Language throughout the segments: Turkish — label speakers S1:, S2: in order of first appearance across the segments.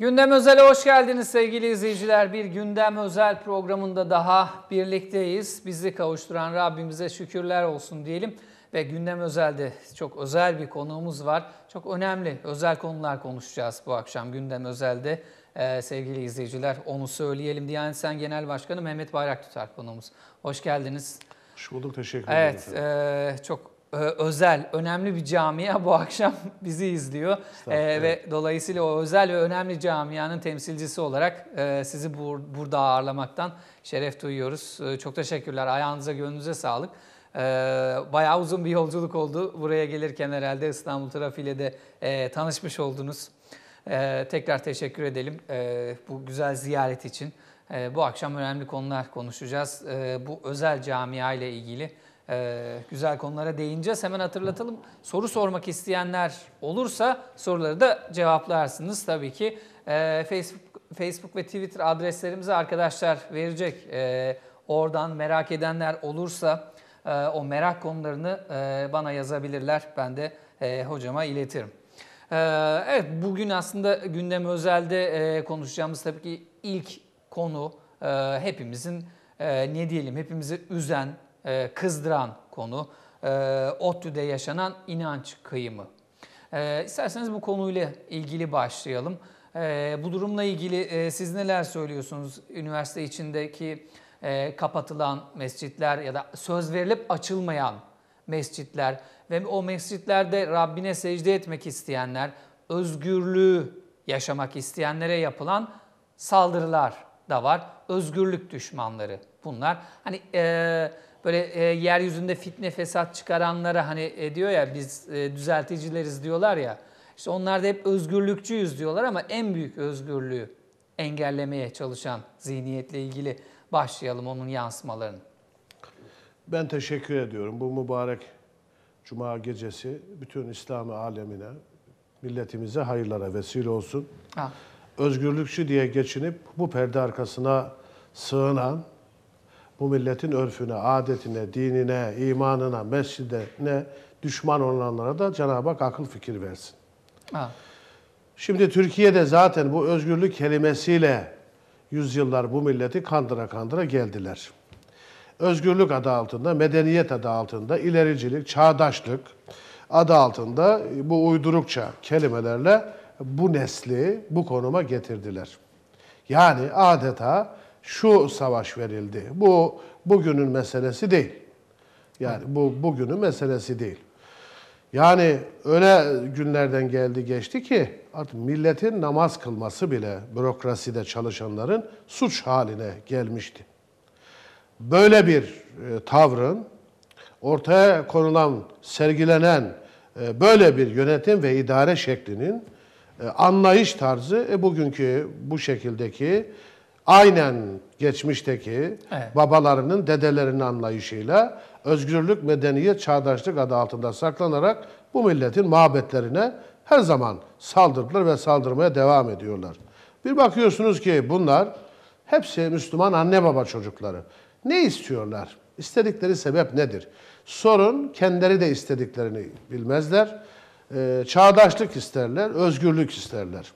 S1: Gündem Özel'e hoş geldiniz sevgili izleyiciler. Bir Gündem Özel programında daha birlikteyiz. Bizi kavuşturan Rabbimize şükürler olsun diyelim. Ve Gündem Özel'de çok özel bir konuğumuz var. Çok önemli özel konular konuşacağız bu akşam Gündem Özel'de. Ee, sevgili izleyiciler onu söyleyelim. Diyanet Sen Genel Başkanı Mehmet Bayraktutar konuğumuz. Hoş geldiniz. Hoş bulduk, teşekkür ederim. Evet, e, çok e, özel, önemli bir camia bu akşam bizi izliyor. E, ve dolayısıyla o özel ve önemli camianın temsilcisi olarak e, sizi bur- burada ağırlamaktan şeref duyuyoruz. E, çok teşekkürler. Ayağınıza, gönlünüze sağlık. E, bayağı uzun bir yolculuk oldu. Buraya gelirken herhalde İstanbul trafiğiyle de e, tanışmış oldunuz. E, tekrar teşekkür edelim e, bu güzel ziyaret için. E, bu akşam önemli konular konuşacağız. E, bu özel camia ile ilgili ee, güzel konulara değineceğiz. Hemen hatırlatalım. Soru sormak isteyenler olursa soruları da cevaplarsınız tabii ki. Ee, Facebook, Facebook ve Twitter adreslerimizi arkadaşlar verecek. Ee, oradan merak edenler olursa e, o merak konularını e, bana yazabilirler. Ben de e, hocama iletirim. evet bugün aslında gündem özelde konuşacağımız tabii ki ilk konu hepimizin ne diyelim hepimizi üzen e, kızdıran konu. E, ODTÜ'de yaşanan inanç kıyımı. E, isterseniz bu konuyla ilgili başlayalım. E, bu durumla ilgili siz neler söylüyorsunuz? Üniversite içindeki kapatılan mescitler ya da söz verilip açılmayan mescitler ve o mescitlerde Rabbine secde etmek isteyenler, özgürlüğü yaşamak isteyenlere yapılan saldırılar da var. Özgürlük düşmanları bunlar. Hani e, böyle e, yeryüzünde fitne fesat çıkaranlara hani e, diyor ya biz e, düzelticileriz diyorlar ya. İşte onlar da hep özgürlükçüyüz diyorlar ama en büyük özgürlüğü engellemeye çalışan zihniyetle ilgili başlayalım onun yansımalarını.
S2: Ben teşekkür ediyorum. Bu mübarek cuma gecesi bütün İslam alemine, milletimize hayırlara vesile olsun. Ha. Ah. Özgürlükçü diye geçinip bu perde arkasına sığınan bu milletin örfüne, adetine, dinine, imanına, mescidine düşman olanlara da Cenab-ı Hak akıl fikir versin. Ha. Şimdi Türkiye'de zaten bu özgürlük kelimesiyle yüzyıllar bu milleti kandıra kandıra geldiler. Özgürlük adı altında, medeniyet adı altında, ilericilik, çağdaşlık adı altında bu uydurukça kelimelerle bu nesli bu konuma getirdiler. Yani adeta şu savaş verildi. Bu bugünün meselesi değil. Yani bu bugünün meselesi değil. Yani öyle günlerden geldi geçti ki artık milletin namaz kılması bile bürokraside çalışanların suç haline gelmişti. Böyle bir e, tavrın ortaya konulan, sergilenen e, böyle bir yönetim ve idare şeklinin e, anlayış tarzı e, bugünkü bu şekildeki aynen geçmişteki evet. babalarının, dedelerinin anlayışıyla özgürlük, medeniyet, çağdaşlık adı altında saklanarak bu milletin mabetlerine her zaman saldırdılar ve saldırmaya devam ediyorlar. Bir bakıyorsunuz ki bunlar hepsi Müslüman anne baba çocukları. Ne istiyorlar? İstedikleri sebep nedir? Sorun kendileri de istediklerini bilmezler. Ee, çağdaşlık isterler, özgürlük isterler.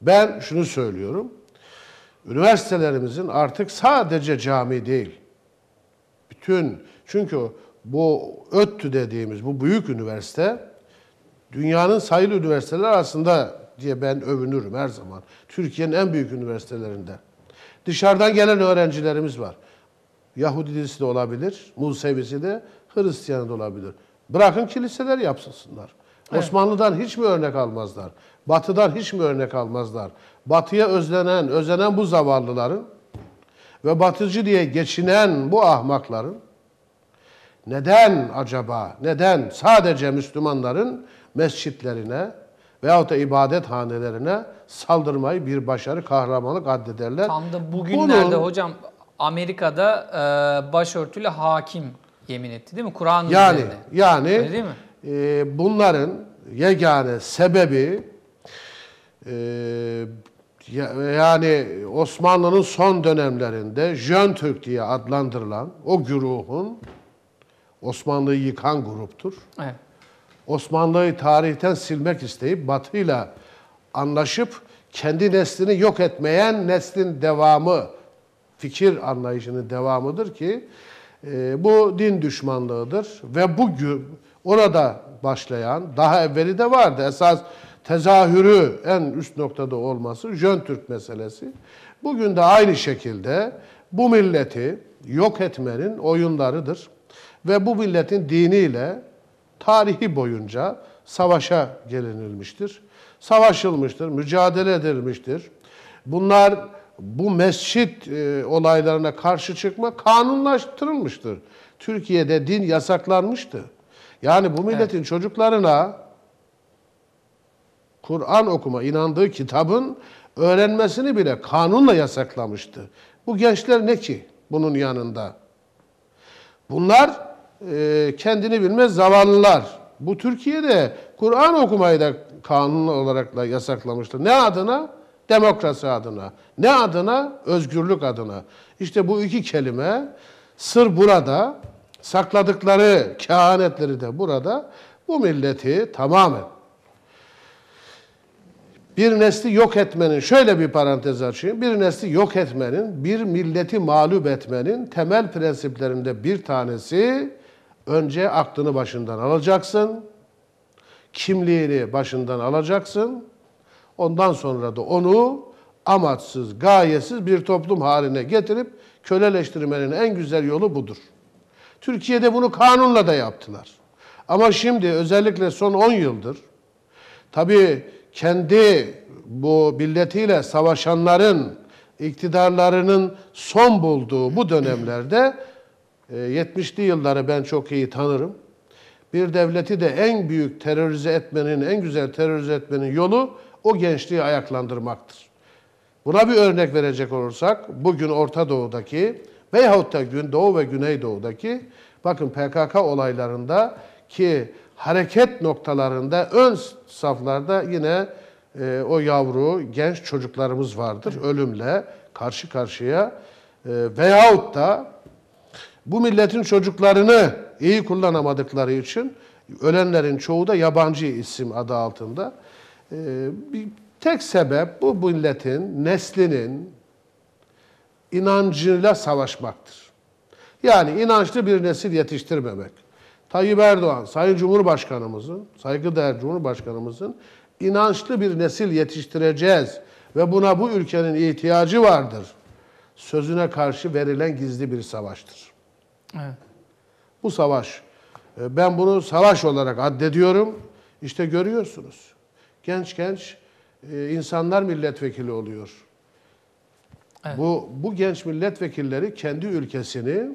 S2: Ben şunu söylüyorum üniversitelerimizin artık sadece cami değil, bütün çünkü bu ÖTTÜ dediğimiz bu büyük üniversite dünyanın sayılı üniversiteler arasında diye ben övünürüm her zaman. Türkiye'nin en büyük üniversitelerinde. Dışarıdan gelen öğrencilerimiz var. Yahudisi de olabilir, Musevisi de, Hristiyanı da olabilir. Bırakın kiliseler yapsınlar. Evet. Osmanlı'dan hiç mi örnek almazlar? Batı'dan hiç mi örnek almazlar? batıya özlenen, özlenen bu zavallıların ve batıcı diye geçinen bu ahmakların neden acaba, neden sadece Müslümanların mescitlerine veyahut da ibadet hanelerine saldırmayı bir başarı kahramanlık addederler. Tam
S1: da bugünlerde Bunun, hocam Amerika'da e, başörtülü hakim yemin etti değil mi? Kur'an yani, üzerine.
S2: Yani değil mi? E, bunların yegane sebebi e, yani Osmanlı'nın son dönemlerinde Jön Türk diye adlandırılan o güruhun Osmanlı'yı yıkan gruptur. Evet. Osmanlı'yı tarihten silmek isteyip Batı'yla anlaşıp kendi neslini yok etmeyen neslin devamı, fikir anlayışının devamıdır ki e, bu din düşmanlığıdır ve bugün orada başlayan daha evveli de vardı. Esas tezahürü en üst noktada olması Jön Türk meselesi. Bugün de aynı şekilde bu milleti yok etmenin oyunlarıdır. Ve bu milletin diniyle tarihi boyunca savaşa gelinilmiştir. Savaşılmıştır, mücadele edilmiştir. Bunlar bu mescit e, olaylarına karşı çıkma kanunlaştırılmıştır. Türkiye'de din yasaklanmıştı. Yani bu milletin evet. çocuklarına Kur'an okuma, inandığı kitabın öğrenmesini bile kanunla yasaklamıştı. Bu gençler ne ki bunun yanında? Bunlar e, kendini bilmez zavallılar. Bu Türkiye'de Kur'an okumayı da kanun olarak da yasaklamıştı. Ne adına? Demokrasi adına. Ne adına? Özgürlük adına. İşte bu iki kelime sır burada, sakladıkları kehanetleri de burada bu milleti tamamen bir nesli yok etmenin, şöyle bir parantez açayım, bir nesli yok etmenin, bir milleti mağlup etmenin temel prensiplerinde bir tanesi önce aklını başından alacaksın, kimliğini başından alacaksın, ondan sonra da onu amaçsız, gayesiz bir toplum haline getirip köleleştirmenin en güzel yolu budur. Türkiye'de bunu kanunla da yaptılar. Ama şimdi özellikle son 10 yıldır, tabii kendi bu milletiyle savaşanların iktidarlarının son bulduğu bu dönemlerde 70'li e, yılları ben çok iyi tanırım. Bir devleti de en büyük terörize etmenin, en güzel terörize etmenin yolu o gençliği ayaklandırmaktır. Buna bir örnek verecek olursak bugün Orta Doğu'daki veyahut da gün Doğu ve Güneydoğu'daki bakın PKK olaylarında ki hareket noktalarında ön saflarda yine e, o yavru, genç çocuklarımız vardır ölümle karşı karşıya e, veyahut da bu milletin çocuklarını iyi kullanamadıkları için ölenlerin çoğu da yabancı isim adı altında. E, bir tek sebep bu milletin, neslinin inancıyla savaşmaktır. Yani inançlı bir nesil yetiştirmemek. Tayyip Erdoğan, Sayın Cumhurbaşkanımızın, saygıdeğer Cumhurbaşkanımızın inançlı bir nesil yetiştireceğiz ve buna bu ülkenin ihtiyacı vardır. Sözüne karşı verilen gizli bir savaştır. Evet. Bu savaş, e, ben bunu savaş olarak addediyorum. İşte görüyorsunuz. Genç genç e, insanlar milletvekili oluyor. Evet. Bu, bu genç milletvekilleri kendi ülkesini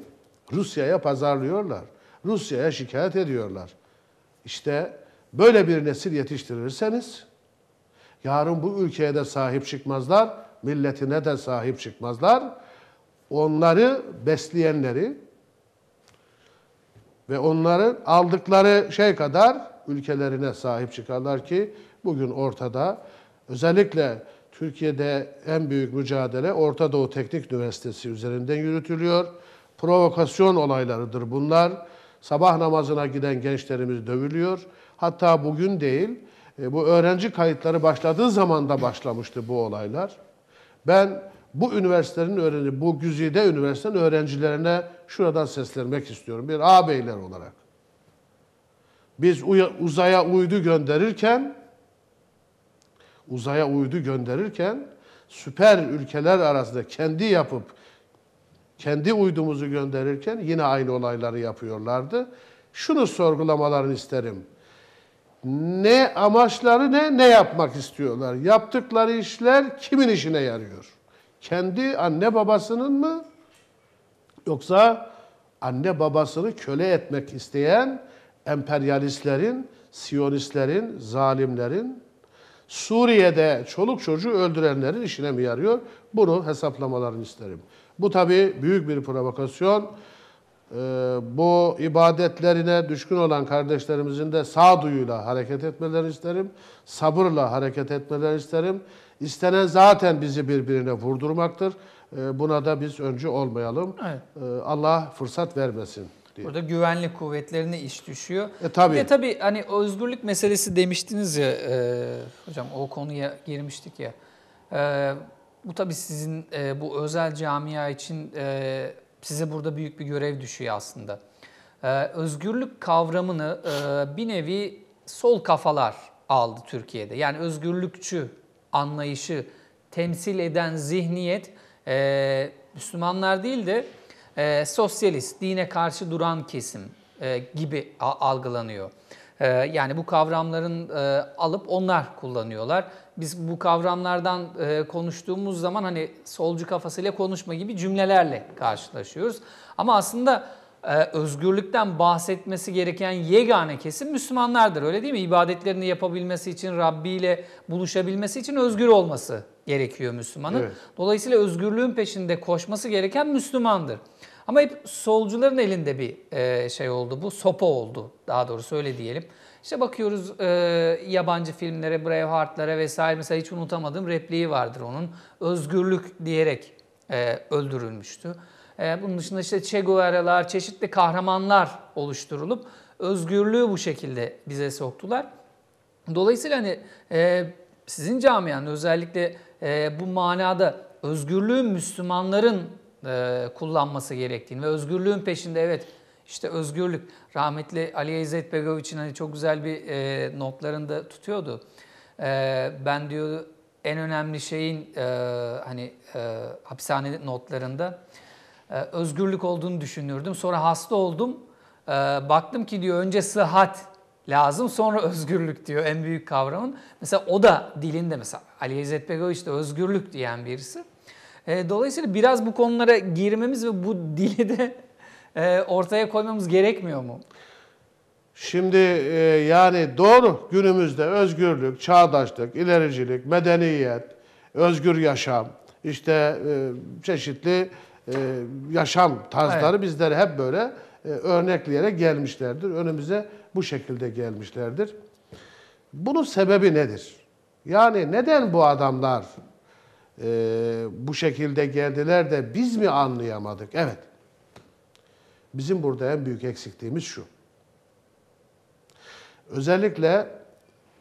S2: Rusya'ya pazarlıyorlar. Rusya'ya şikayet ediyorlar. İşte böyle bir nesil yetiştirirseniz yarın bu ülkeye de sahip çıkmazlar, milletine de sahip çıkmazlar. Onları besleyenleri ve onların aldıkları şey kadar ülkelerine sahip çıkarlar ki bugün ortada özellikle Türkiye'de en büyük mücadele Orta Doğu Teknik Üniversitesi üzerinden yürütülüyor. Provokasyon olaylarıdır bunlar. Sabah namazına giden gençlerimiz dövülüyor. Hatta bugün değil, e, bu öğrenci kayıtları başladığı zaman da başlamıştı bu olaylar. Ben bu üniversitenin öğrenci, bu güzide üniversitenin öğrencilerine şuradan seslenmek istiyorum. Bir ağabeyler olarak. Biz uzaya uydu gönderirken, uzaya uydu gönderirken süper ülkeler arasında kendi yapıp kendi uydumuzu gönderirken yine aynı olayları yapıyorlardı. Şunu sorgulamalarını isterim. Ne amaçları ne, ne yapmak istiyorlar? Yaptıkları işler kimin işine yarıyor? Kendi anne babasının mı? Yoksa anne babasını köle etmek isteyen emperyalistlerin, siyonistlerin, zalimlerin, Suriye'de çoluk çocuğu öldürenlerin işine mi yarıyor? Bunu hesaplamalarını isterim. Bu tabii büyük bir provokasyon. Ee, bu ibadetlerine düşkün olan kardeşlerimizin de sağduyuyla hareket etmelerini isterim. Sabırla hareket etmelerini isterim. İstenen zaten bizi birbirine vurdurmaktır. Ee, buna da biz öncü olmayalım. Evet. Ee, Allah fırsat vermesin.
S1: Diye. Burada güvenlik kuvvetlerine iş düşüyor. E, tabii. Bir de tabii hani özgürlük meselesi demiştiniz ya e, hocam o konuya girmiştik ya. E, bu tabii sizin e, bu özel camia için e, size burada büyük bir görev düşüyor aslında. E, özgürlük kavramını e, bir nevi sol kafalar aldı Türkiye'de. Yani özgürlükçü anlayışı temsil eden zihniyet e, Müslümanlar değil de e, sosyalist, dine karşı duran kesim e, gibi algılanıyor. Ee, yani bu kavramların e, alıp onlar kullanıyorlar. Biz bu kavramlardan e, konuştuğumuz zaman hani solcu kafasıyla konuşma gibi cümlelerle karşılaşıyoruz. Ama aslında e, özgürlükten bahsetmesi gereken yegane kesim Müslümanlardır öyle değil mi? İbadetlerini yapabilmesi için, Rabbi ile buluşabilmesi için özgür olması gerekiyor Müslümanın. Evet. Dolayısıyla özgürlüğün peşinde koşması gereken Müslümandır. Ama hep solcuların elinde bir e, şey oldu bu. Sopa oldu daha doğrusu öyle diyelim. İşte bakıyoruz e, yabancı filmlere, Braveheart'lara vesaire. Mesela hiç unutamadığım repliği vardır onun. Özgürlük diyerek e, öldürülmüştü. E, bunun dışında işte Che Guevara'lar, çeşitli kahramanlar oluşturulup özgürlüğü bu şekilde bize soktular. Dolayısıyla hani e, sizin camianın özellikle e, bu manada özgürlüğün Müslümanların e, kullanması gerektiğini ve özgürlüğün peşinde evet işte özgürlük. Rahmetli Ali İzzet Begoviç'in hani çok güzel bir e, notlarında tutuyordu. E, ben diyor en önemli şeyin e, hani e, hapishane notlarında e, özgürlük olduğunu düşünürdüm. Sonra hasta oldum. E, baktım ki diyor önce sıhhat lazım sonra özgürlük diyor en büyük kavramın. Mesela o da dilinde mesela Ali İzzet Begoviç de özgürlük diyen birisi. E, dolayısıyla biraz bu konulara girmemiz ve bu dili de e, ortaya koymamız gerekmiyor mu?
S2: Şimdi e, yani doğru günümüzde özgürlük, çağdaşlık, ilericilik, medeniyet, özgür yaşam, işte çeşitli yaşam tarzları evet. bizlere hep böyle örnekleyerek gelmişlerdir. Önümüze bu şekilde gelmişlerdir. Bunun sebebi nedir? Yani neden bu adamlar e, bu şekilde geldiler de biz mi anlayamadık? Evet. Bizim burada en büyük eksikliğimiz şu. Özellikle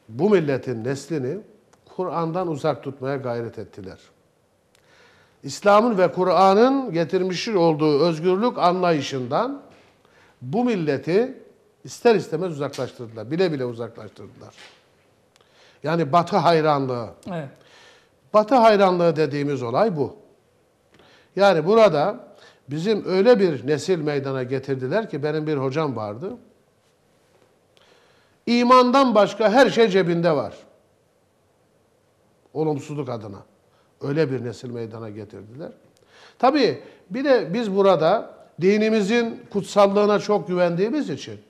S2: bu milletin neslini Kur'an'dan uzak tutmaya gayret ettiler. İslam'ın ve Kur'an'ın getirmiş olduğu özgürlük anlayışından bu milleti ister istemez uzaklaştırdılar. Bile bile uzaklaştırdılar. Yani batı hayranlığı. Evet. Batı hayranlığı dediğimiz olay bu. Yani burada bizim öyle bir nesil meydana getirdiler ki benim bir hocam vardı. İmandan başka her şey cebinde var. Olumsuzluk adına. Öyle bir nesil meydana getirdiler. Tabii bir de biz burada dinimizin kutsallığına çok güvendiğimiz için,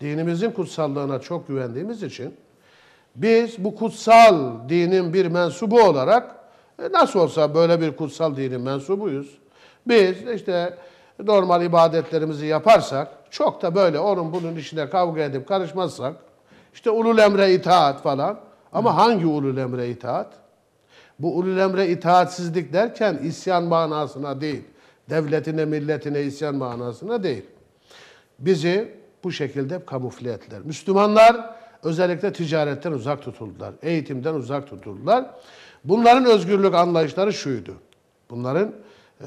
S2: dinimizin kutsallığına çok güvendiğimiz için biz bu kutsal dinin bir mensubu olarak e, nasıl olsa böyle bir kutsal dinin mensubuyuz. Biz işte normal ibadetlerimizi yaparsak, çok da böyle onun bunun işine kavga edip karışmazsak, işte ulul emre itaat falan. Ama Hı. hangi ulul emre itaat? Bu ulul emre itaatsizlik derken isyan manasına değil. Devletine, milletine isyan manasına değil. Bizi bu şekilde kamufle ettiler. Müslümanlar özellikle ticaretten uzak tutuldular, eğitimden uzak tutuldular. Bunların özgürlük anlayışları şuydu. Bunların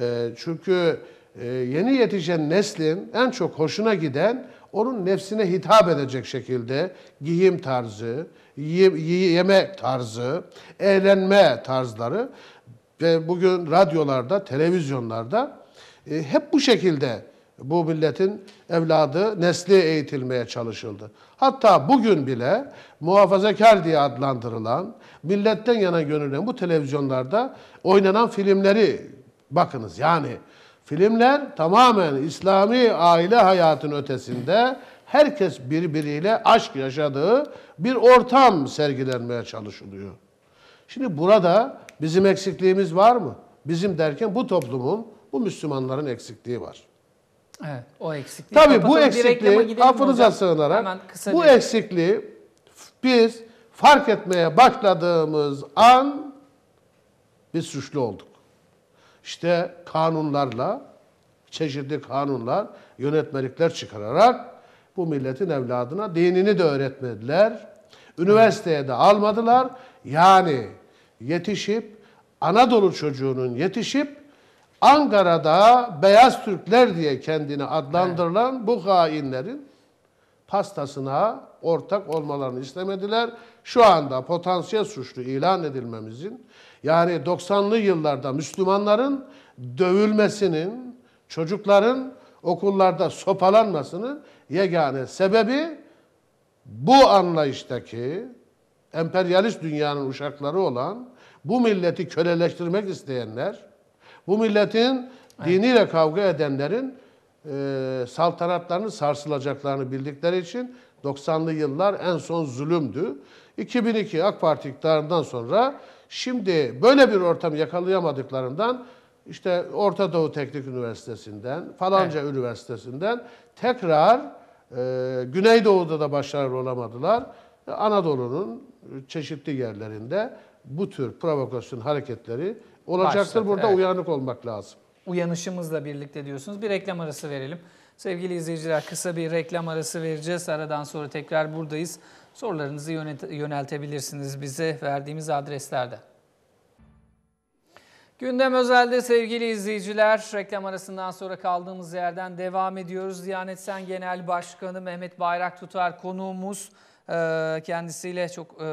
S2: e, çünkü e, yeni yetişen neslin en çok hoşuna giden onun nefsine hitap edecek şekilde giyim tarzı, yeme tarzı, eğlenme tarzları ve bugün radyolarda, televizyonlarda e, hep bu şekilde bu milletin evladı, nesli eğitilmeye çalışıldı. Hatta bugün bile muhafazakar diye adlandırılan, milletten yana gönülen bu televizyonlarda oynanan filmleri bakınız. Yani filmler tamamen İslami aile hayatının ötesinde herkes birbiriyle aşk yaşadığı bir ortam sergilenmeye çalışılıyor. Şimdi burada bizim eksikliğimiz var mı? Bizim derken bu toplumun, bu Müslümanların eksikliği var.
S1: Evet, o eksikliği. Tabii bu eksikliği, affınıza sığınarak, bu
S2: eksikliği biz fark etmeye başladığımız an biz suçlu olduk. İşte kanunlarla, çeşitli kanunlar, yönetmelikler çıkararak bu milletin evladına dinini de öğretmediler. Üniversiteye de almadılar. Yani yetişip, Anadolu çocuğunun yetişip Ankara'da Beyaz Türkler diye kendini adlandırılan evet. bu hainlerin pastasına ortak olmalarını istemediler. Şu anda potansiyel suçlu ilan edilmemizin yani 90'lı yıllarda Müslümanların dövülmesinin, çocukların okullarda sopalanmasının yegane sebebi bu anlayıştaki emperyalist dünyanın uşakları olan bu milleti köleleştirmek isteyenler bu milletin diniyle kavga edenlerin e, saltanatlarını sarsılacaklarını bildikleri için 90'lı yıllar en son zulümdü. 2002 AK Parti iktidarından sonra şimdi böyle bir ortam yakalayamadıklarından işte Orta Doğu Teknik Üniversitesi'nden, falanca evet. üniversitesinden tekrar e, Güneydoğu'da da başarılı olamadılar. Anadolu'nun çeşitli yerlerinde bu tür provokasyon hareketleri olacaktır. Başladı, Burada evet. uyanık olmak lazım.
S1: Uyanışımızla birlikte diyorsunuz. Bir reklam arası verelim. Sevgili izleyiciler kısa bir reklam arası vereceğiz. Aradan sonra tekrar buradayız. Sorularınızı yöneltebilirsiniz bize verdiğimiz adreslerde. Gündem özelde sevgili izleyiciler reklam arasından sonra kaldığımız yerden devam ediyoruz. Diyanet Sen Genel Başkanı Mehmet Bayraktutar konuğumuz. Ee, kendisiyle çok e,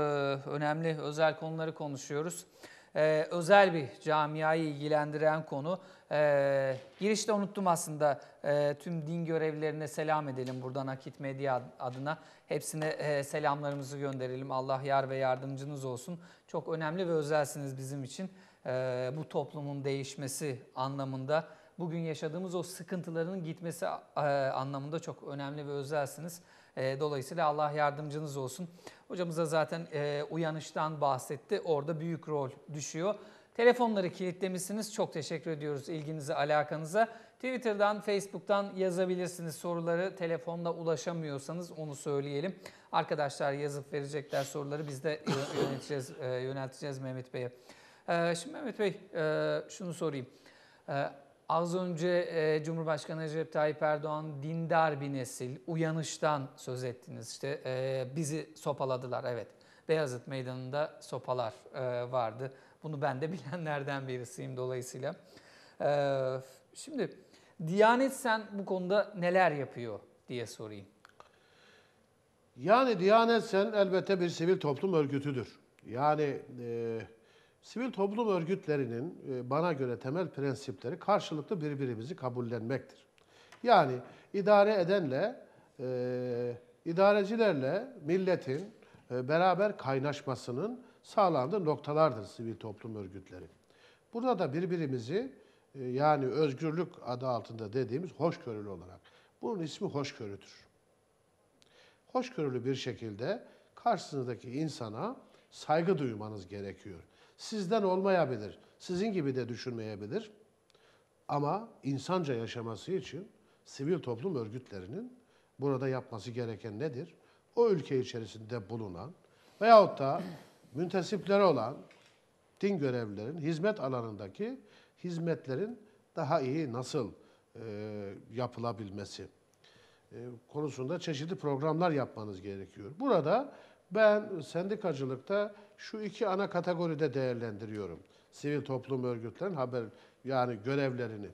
S1: önemli özel konuları konuşuyoruz e, özel bir camiayı ilgilendiren konu. E, girişte unuttum aslında e, tüm din görevlilerine selam edelim buradan Akit Medya adına. Hepsine e, selamlarımızı gönderelim. Allah yar ve yardımcınız olsun. Çok önemli ve özelsiniz bizim için. E, bu toplumun değişmesi anlamında bugün yaşadığımız o sıkıntıların gitmesi e, anlamında çok önemli ve özelsiniz. E, dolayısıyla Allah yardımcınız olsun. Hocamız da zaten e, uyanıştan bahsetti. Orada büyük rol düşüyor. Telefonları kilitlemişsiniz. Çok teşekkür ediyoruz ilginize, alakanıza. Twitter'dan, Facebook'tan yazabilirsiniz soruları. Telefonla ulaşamıyorsanız onu söyleyelim. Arkadaşlar yazıp verecekler soruları. Biz de yönelteceğiz, yönelteceğiz Mehmet Bey'e. Şimdi Mehmet Bey şunu sorayım. Az önce e, Cumhurbaşkanı Recep Tayyip Erdoğan dindar bir nesil, uyanıştan söz ettiniz. İşte e, bizi sopaladılar, evet. Beyazıt Meydanı'nda sopalar e, vardı. Bunu ben de bilenlerden birisiyim dolayısıyla. E, şimdi Diyanet sen bu konuda neler yapıyor diye sorayım.
S2: Yani Diyanet sen elbette bir sivil toplum örgütüdür. Yani... E, Sivil toplum örgütlerinin e, bana göre temel prensipleri karşılıklı birbirimizi kabullenmektir. Yani idare edenle, e, idarecilerle milletin e, beraber kaynaşmasının sağlandığı noktalardır sivil toplum örgütleri. Burada da birbirimizi e, yani özgürlük adı altında dediğimiz hoşgörülü olarak, bunun ismi hoşgörüdür. Hoşgörülü bir şekilde karşısındaki insana saygı duymanız gerekiyor. Sizden olmayabilir. Sizin gibi de düşünmeyebilir. Ama insanca yaşaması için sivil toplum örgütlerinin burada yapması gereken nedir? O ülke içerisinde bulunan veyahut da müntesipleri olan din görevlilerin hizmet alanındaki hizmetlerin daha iyi nasıl e, yapılabilmesi e, konusunda çeşitli programlar yapmanız gerekiyor. Burada ben sendikacılıkta şu iki ana kategoride değerlendiriyorum. Sivil toplum örgütlerinin haber yani görevlerini.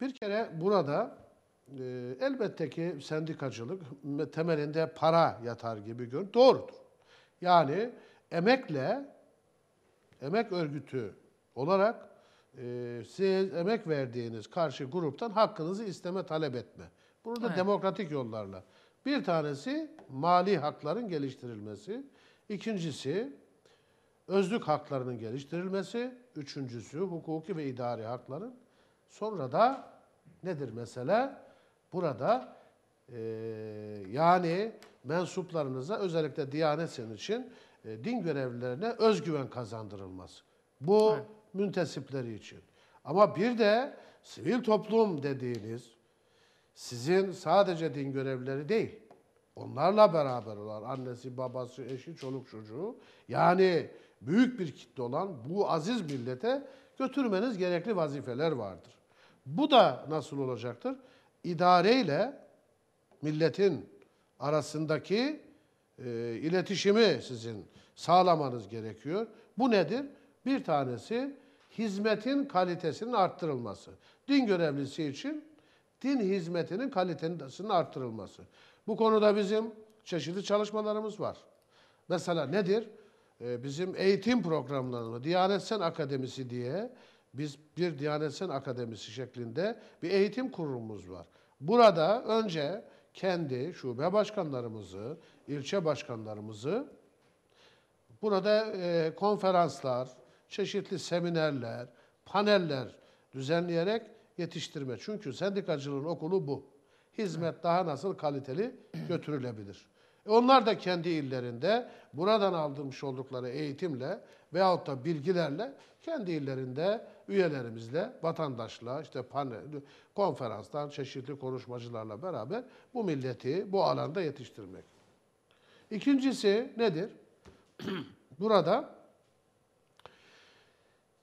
S2: Bir kere burada e, elbette ki sendikacılık temelinde para yatar gibi gör. Doğrudur. Yani emekle emek örgütü olarak e, siz emek verdiğiniz karşı gruptan hakkınızı isteme talep etme. Bunu da evet. demokratik yollarla. Bir tanesi mali hakların geliştirilmesi. İkincisi özlük haklarının geliştirilmesi. Üçüncüsü hukuki ve idari hakların. Sonra da nedir mesele? Burada e, yani mensuplarınıza özellikle Diyanet için e, din görevlilerine özgüven kazandırılması. Bu evet. müntesipleri için. Ama bir de sivil toplum dediğiniz sizin sadece din görevlileri değil Onlarla beraber olan annesi, babası, eşi, çoluk çocuğu yani büyük bir kitle olan bu aziz millete götürmeniz gerekli vazifeler vardır. Bu da nasıl olacaktır? İdareyle milletin arasındaki e, iletişimi sizin sağlamanız gerekiyor. Bu nedir? Bir tanesi hizmetin kalitesinin arttırılması. Din görevlisi için din hizmetinin kalitesinin arttırılması. Bu konuda bizim çeşitli çalışmalarımız var. Mesela nedir? Ee, bizim eğitim programlarını Diyanet Sen Akademisi diye biz bir Diyanet Sen Akademisi şeklinde bir eğitim kurumumuz var. Burada önce kendi şube başkanlarımızı, ilçe başkanlarımızı burada e, konferanslar, çeşitli seminerler, paneller düzenleyerek yetiştirme. Çünkü sendikacılığın okulu bu hizmet daha nasıl kaliteli götürülebilir. E, onlar da kendi illerinde buradan aldırmış oldukları eğitimle veyahut da bilgilerle kendi illerinde üyelerimizle, vatandaşla, işte panel, konferanstan çeşitli konuşmacılarla beraber bu milleti bu alanda yetiştirmek. İkincisi nedir? Burada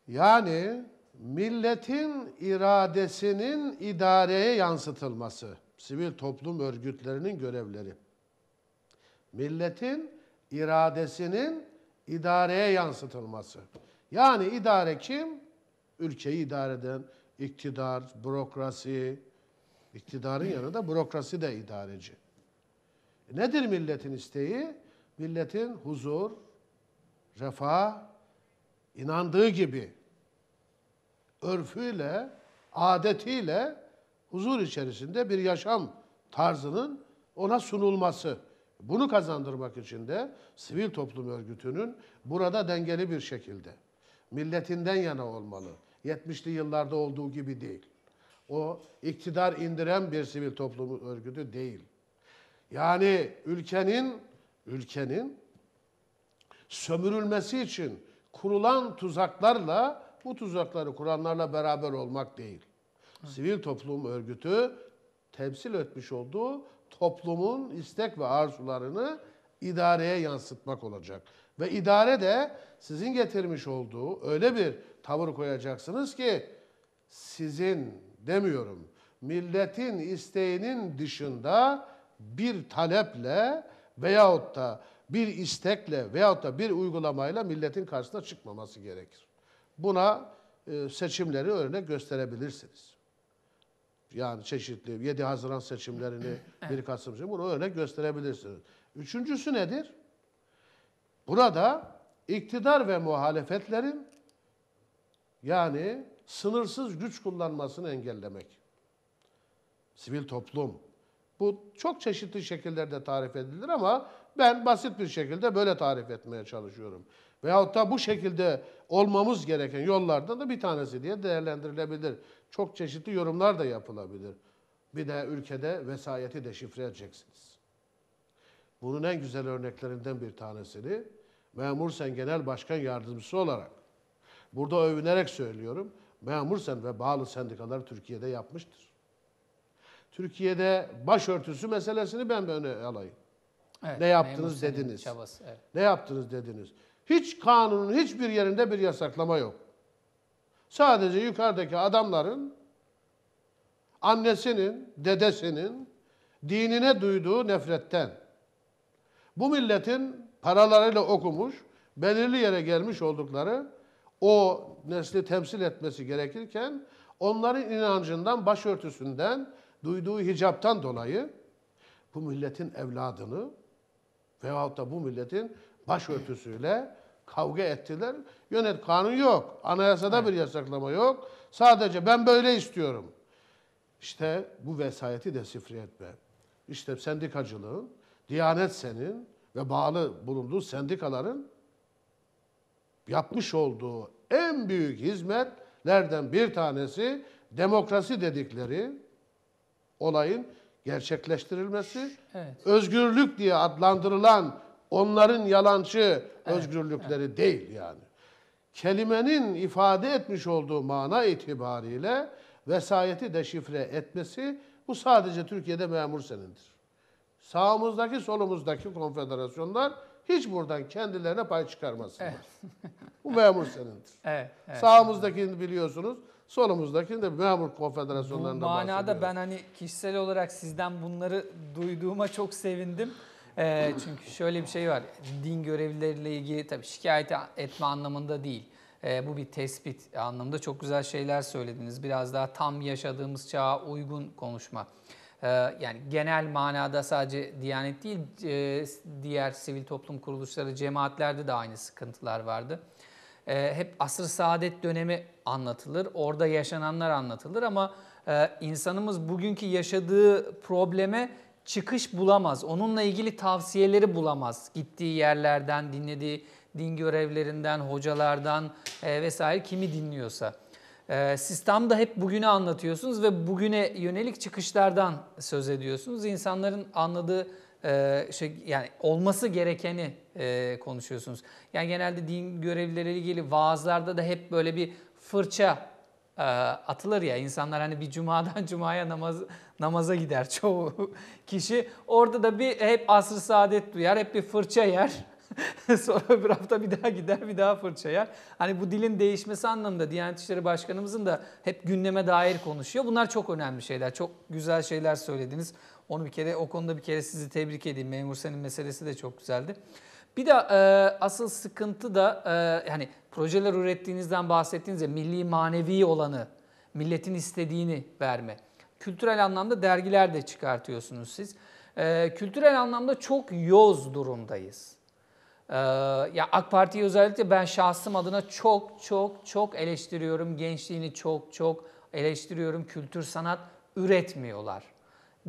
S2: yani milletin iradesinin idareye yansıtılması sivil toplum örgütlerinin görevleri. Milletin iradesinin idareye yansıtılması. Yani idare kim? Ülkeyi idare eden iktidar, bürokrasi, iktidarın yanında bürokrasi de idareci. E nedir milletin isteği? Milletin huzur, refah, inandığı gibi örfüyle, adetiyle huzur içerisinde bir yaşam tarzının ona sunulması. Bunu kazandırmak için de sivil toplum örgütünün burada dengeli bir şekilde milletinden yana olmalı. 70'li yıllarda olduğu gibi değil. O iktidar indiren bir sivil toplum örgütü değil. Yani ülkenin ülkenin sömürülmesi için kurulan tuzaklarla bu tuzakları kuranlarla beraber olmak değil. Sivil toplum örgütü temsil etmiş olduğu toplumun istek ve arzularını idareye yansıtmak olacak. Ve idare de sizin getirmiş olduğu öyle bir tavır koyacaksınız ki sizin demiyorum milletin isteğinin dışında bir taleple veyahut da bir istekle veyahut da bir uygulamayla milletin karşısına çıkmaması gerekir. Buna e, seçimleri örnek gösterebilirsiniz. Yani çeşitli 7 Haziran seçimlerini, 1 Kasım seçimlerini bunu öyle gösterebilirsiniz. Üçüncüsü nedir? Burada iktidar ve muhalefetlerin yani sınırsız güç kullanmasını engellemek. Sivil toplum. Bu çok çeşitli şekillerde tarif edilir ama ben basit bir şekilde böyle tarif etmeye çalışıyorum. Veyahut da bu şekilde olmamız gereken yollardan da bir tanesi diye değerlendirilebilir çok çeşitli yorumlar da yapılabilir. Bir de ülkede vesayeti deşifre edeceksiniz. Bunun en güzel örneklerinden bir tanesini memur sen genel başkan yardımcısı olarak burada övünerek söylüyorum. Memur sen ve bağlı sendikalar Türkiye'de yapmıştır. Türkiye'de başörtüsü meselesini ben böyle alayım.
S1: Evet, ne yaptınız dediniz. Çabası, evet.
S2: Ne yaptınız dediniz. Hiç kanunun hiçbir yerinde bir yasaklama yok. Sadece yukarıdaki adamların annesinin, dedesinin dinine duyduğu nefretten bu milletin paralarıyla okumuş, belirli yere gelmiş oldukları o nesli temsil etmesi gerekirken onların inancından, başörtüsünden, duyduğu hicaptan dolayı bu milletin evladını veyahut da bu milletin başörtüsüyle kavga ettiler. Yönet kanun yok. Anayasada evet. bir yasaklama yok. Sadece ben böyle istiyorum. İşte bu vesayeti de sifri etme. İşte sendikacılığın, Diyanet senin ve bağlı bulunduğu sendikaların yapmış olduğu en büyük hizmetlerden bir tanesi demokrasi dedikleri olayın gerçekleştirilmesi, evet. özgürlük diye adlandırılan Onların yalancı özgürlükleri evet. değil yani. Kelimenin ifade etmiş olduğu mana itibariyle vesayeti deşifre etmesi bu sadece Türkiye'de memur senindir. Sağımızdaki solumuzdaki konfederasyonlar hiç buradan kendilerine pay çıkarmasınlar. Evet. bu memur senindir. Evet, evet. Sağımızdakini
S1: biliyorsunuz, solumuzdakini de memur konfederasyonlarında bahsediyorum. Bu manada ben hani kişisel olarak sizden bunları duyduğuma çok sevindim. E, çünkü şöyle bir şey var. Din görevlileriyle ilgili tabii şikayet etme anlamında değil. E, bu bir tespit anlamında çok güzel şeyler söylediniz. Biraz daha tam yaşadığımız çağa uygun konuşma. E, yani genel manada sadece Diyanet değil, e, diğer sivil toplum kuruluşları, cemaatlerde de aynı sıkıntılar vardı. E, hep asr-ı saadet dönemi anlatılır, orada yaşananlar anlatılır ama e, insanımız bugünkü yaşadığı probleme çıkış bulamaz. Onunla ilgili tavsiyeleri bulamaz. Gittiği yerlerden, dinlediği din görevlerinden, hocalardan e, vesaire kimi dinliyorsa. E, sistemde hep bugünü anlatıyorsunuz ve bugüne yönelik çıkışlardan söz ediyorsunuz. İnsanların anladığı e, şey yani olması gerekeni e, konuşuyorsunuz. Yani genelde din görevlileriyle ilgili vaazlarda da hep böyle bir fırça ee, atılır ya insanlar hani bir cumadan cumaya namaz, namaza gider çoğu kişi. Orada da bir hep asr saadet duyar, hep bir fırça yer. Sonra bir hafta bir daha gider bir daha fırça yer. Hani bu dilin değişmesi anlamında Diyanet İşleri Başkanımızın da hep gündeme dair konuşuyor. Bunlar çok önemli şeyler. Çok güzel şeyler söylediniz. Onu bir kere o konuda bir kere sizi tebrik edeyim. Memur senin meselesi de çok güzeldi. Bir de e, asıl sıkıntı da e, hani projeler ürettiğinizden bahsettiğinizde milli manevi olanı, milletin istediğini verme. Kültürel anlamda dergiler de çıkartıyorsunuz siz. E, kültürel anlamda çok yoz durumdayız. E, ya AK Parti'yi özellikle ben şahsım adına çok çok çok eleştiriyorum. Gençliğini çok çok eleştiriyorum. Kültür sanat üretmiyorlar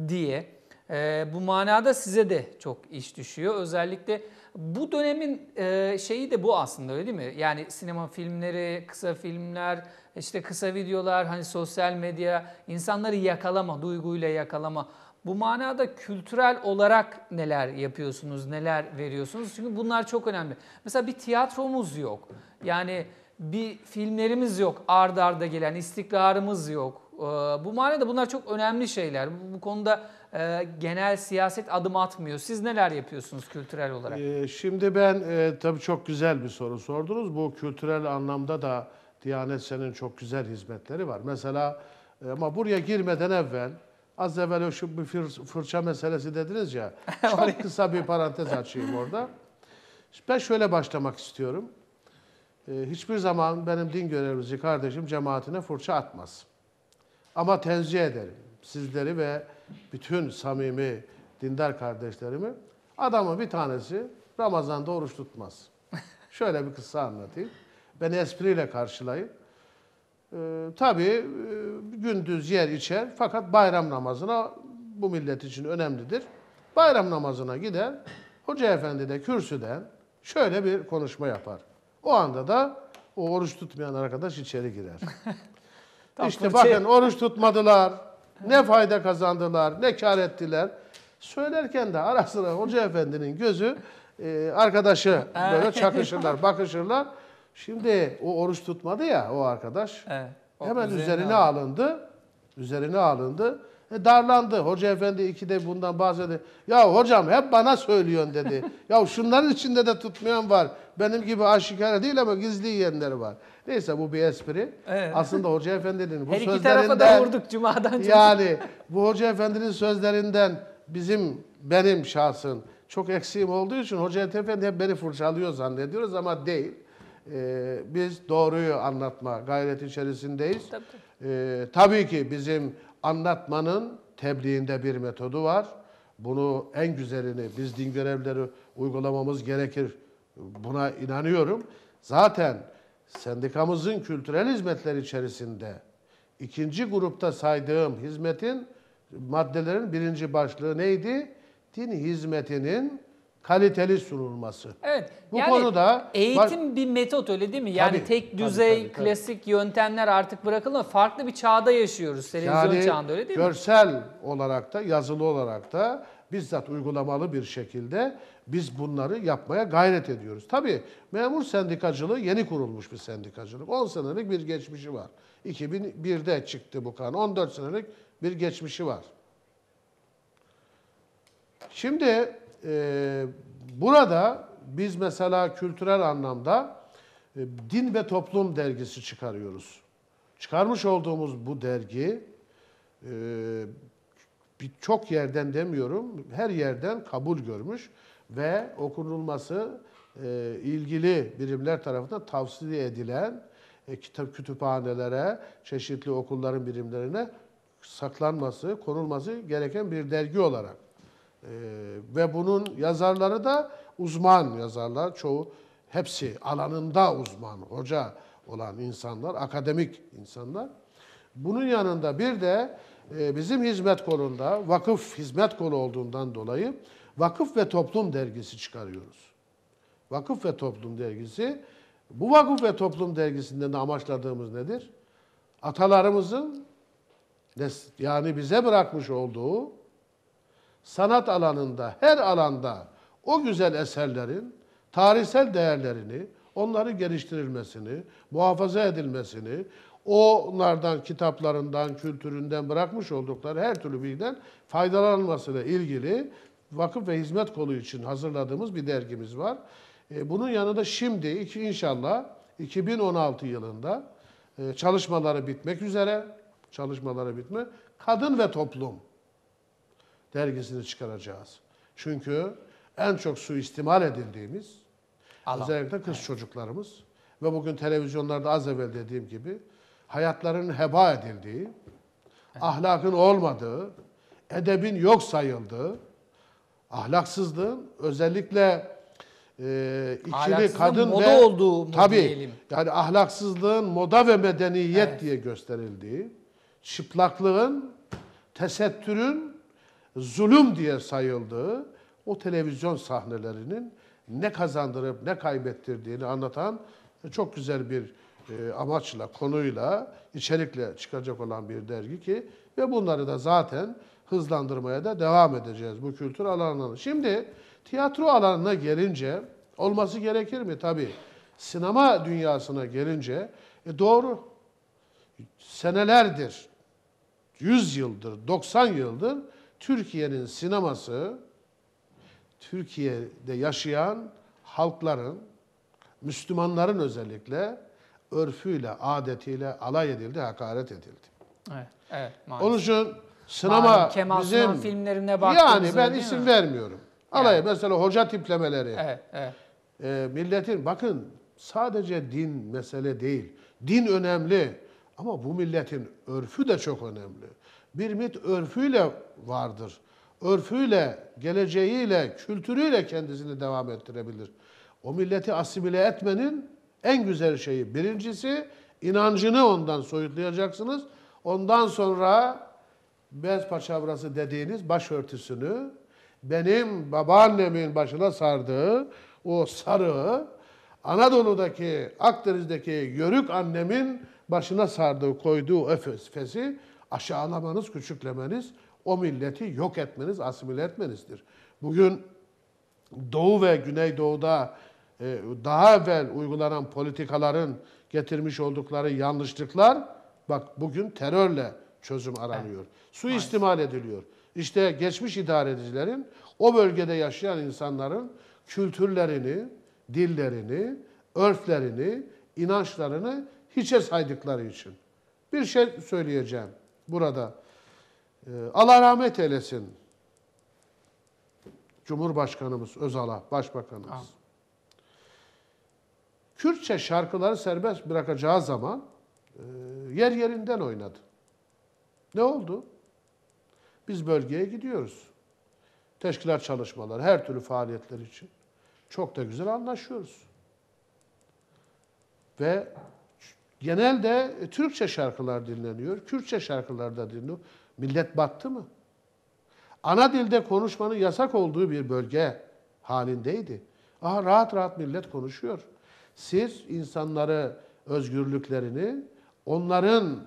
S1: diye. E, bu manada size de çok iş düşüyor. Özellikle bu dönemin e, şeyi de bu aslında öyle değil mi? Yani sinema filmleri, kısa filmler, işte kısa videolar, hani sosyal medya, insanları yakalama, duyguyla yakalama. Bu manada kültürel olarak neler yapıyorsunuz, neler veriyorsunuz? Çünkü bunlar çok önemli. Mesela bir tiyatromuz yok. Yani bir filmlerimiz yok ardarda arda gelen, istikrarımız yok. Ee, bu manada bunlar çok önemli şeyler. Bu konuda e, genel siyaset adım atmıyor. Siz neler yapıyorsunuz kültürel olarak? E, şimdi
S2: ben e, tabii çok güzel bir soru sordunuz. Bu kültürel anlamda da Diyanet Sen'in çok güzel hizmetleri var. Mesela e, ama buraya girmeden evvel az evvel şu bir fırça meselesi dediniz ya. Çok kısa bir parantez açayım orada. Ben şöyle başlamak istiyorum. E, hiçbir zaman benim din görevlisi kardeşim cemaatine fırça atmaz. Ama tenzih ederim sizleri ve bütün samimi dindar kardeşlerimi. Adamın bir tanesi Ramazan'da oruç tutmaz. Şöyle bir kısa anlatayım. Ben espriyle karşılayın. Ee, tabii e, gündüz yer içer fakat bayram namazına bu millet için önemlidir. Bayram namazına gider, hoca efendi de kürsüden şöyle bir konuşma yapar. O anda da o oruç tutmayan arkadaş içeri girer.
S1: İşte bakın oruç
S2: tutmadılar, ne fayda kazandılar, ne kar ettiler. Söylerken de ara sıra Hoca Efendi'nin gözü e, arkadaşı böyle çakışırlar, bakışırlar. Şimdi o oruç tutmadı ya o arkadaş.
S1: Evet, o hemen üzerine, üzerine
S2: alındı. Üzerine alındı. E, darlandı. Hoca efendi iki de bundan bahsetti. Ya hocam hep bana söylüyorsun dedi. ya şunların içinde de tutmayan var. Benim gibi aşikare değil ama gizli yiyenleri var. Neyse bu bir espri. Evet. Aslında hoca efendinin bu Her iki tarafa da vurduk cumadan. Yani bu hoca efendinin sözlerinden bizim benim şahsın çok eksiğim olduğu için hoca efendi hep beni fırçalıyor zannediyoruz ama değil. Ee, biz doğruyu anlatma gayret içerisindeyiz. Tabii, tabii. Ee, tabii ki bizim anlatmanın tebliğinde bir metodu var. Bunu en güzelini biz din görevleri uygulamamız gerekir. Buna inanıyorum. Zaten sendikamızın kültürel hizmetler içerisinde ikinci grupta saydığım hizmetin maddelerin birinci başlığı neydi? Din hizmetinin kaliteli sunulması.
S1: Evet. Bu yani konuda eğitim bak, bir metot öyle değil mi? Yani tabii, tek düzey tabii, tabii, klasik tabii. yöntemler artık bırakılma farklı bir çağda yaşıyoruz. Televizyon yani, çağında öyle değil görsel
S2: mi? Görsel olarak da yazılı olarak da bizzat uygulamalı bir şekilde biz bunları yapmaya gayret ediyoruz. Tabii memur sendikacılığı yeni kurulmuş bir sendikacılık. 10 senelik bir geçmişi var. 2001'de çıktı bu kanun. 14 senelik bir geçmişi var. Şimdi e, burada biz mesela kültürel anlamda e, Din ve Toplum dergisi çıkarıyoruz. Çıkarmış olduğumuz bu dergi e, birçok yerden demiyorum, her yerden kabul görmüş ve okunulması e, ilgili birimler tarafından tavsiye edilen e, kitap kütüphanelere, çeşitli okulların birimlerine saklanması, konulması gereken bir dergi olarak ee, ve bunun yazarları da uzman yazarlar. Çoğu hepsi alanında uzman, hoca olan insanlar, akademik insanlar. Bunun yanında bir de e, bizim hizmet kolunda, vakıf hizmet kolu olduğundan dolayı Vakıf ve Toplum dergisi çıkarıyoruz. Vakıf ve Toplum dergisi, bu Vakıf ve Toplum dergisinden de amaçladığımız nedir? Atalarımızın yani bize bırakmış olduğu sanat alanında, her alanda o güzel eserlerin tarihsel değerlerini, onları geliştirilmesini, muhafaza edilmesini, onlardan, kitaplarından, kültüründen bırakmış oldukları her türlü bilgiden faydalanmasıyla ilgili vakıf ve hizmet kolu için hazırladığımız bir dergimiz var. E, bunun yanında şimdi inşallah 2016 yılında e, çalışmaları bitmek üzere, çalışmaları bitme, kadın ve toplum dergisini çıkaracağız. Çünkü en çok suistimal edildiğimiz Alan. özellikle kız evet. çocuklarımız ve bugün televizyonlarda az evvel dediğim gibi hayatlarının heba edildiği, ahlakın olmadığı, edebin yok sayıldığı, ahlaksızlığın özellikle e, ikili kadın moda ve olduğu tabii, diyelim. yani ahlaksızlığın moda ve medeniyet evet. diye gösterildiği, çıplaklığın, tesettürün zulüm diye sayıldığı o televizyon sahnelerinin ne kazandırıp ne kaybettirdiğini anlatan çok güzel bir e, amaçla, konuyla, içerikle çıkacak olan bir dergi ki ve bunları da zaten hızlandırmaya da devam edeceğiz bu kültür alanına. Şimdi tiyatro alanına gelince olması gerekir mi? Tabii. Sinema dünyasına gelince e doğru senelerdir, 100 yıldır, 90 yıldır Türkiye'nin sineması, Türkiye'de yaşayan halkların, Müslümanların özellikle örfüyle, adetiyle alay edildi, hakaret edildi.
S1: Evet, evet Onun için sinema Malum, Kemal bizim... Sinan filmlerine Yani ben isim mi?
S2: vermiyorum. Alay yani. mesela hoca tiplemeleri. Evet, evet. E, milletin bakın sadece din mesele değil. Din önemli ama bu milletin örfü de çok önemli bir mit örfüyle vardır. Örfüyle, geleceğiyle, kültürüyle kendisini devam ettirebilir. O milleti asimile etmenin en güzel şeyi birincisi inancını ondan soyutlayacaksınız. Ondan sonra bez paçavrası dediğiniz başörtüsünü benim babaannemin başına sardığı o sarığı Anadolu'daki Akdeniz'deki yörük annemin başına sardığı koyduğu öfesi aşağılamanız, küçüklemeniz, o milleti yok etmeniz, asimile etmenizdir. Bugün Doğu ve Güneydoğu'da e, daha evvel uygulanan politikaların getirmiş oldukları yanlışlıklar bak bugün terörle çözüm aranıyor. Su istimal ediliyor. İşte geçmiş idare edicilerin o bölgede yaşayan insanların kültürlerini, dillerini, örflerini, inançlarını hiçe saydıkları için. Bir şey söyleyeceğim burada. E, Allah rahmet eylesin. Cumhurbaşkanımız Özal'a, Başbakanımız. Al. Kürtçe şarkıları serbest bırakacağı zaman e, yer yerinden oynadı. Ne oldu? Biz bölgeye gidiyoruz. Teşkilat çalışmaları, her türlü faaliyetler için. Çok da güzel anlaşıyoruz. Ve Genelde e, Türkçe şarkılar dinleniyor, Kürtçe şarkılar da dinleniyor. Millet battı mı? Ana dilde konuşmanın yasak olduğu bir bölge halindeydi. Aha rahat rahat millet konuşuyor. Siz insanları, özgürlüklerini, onların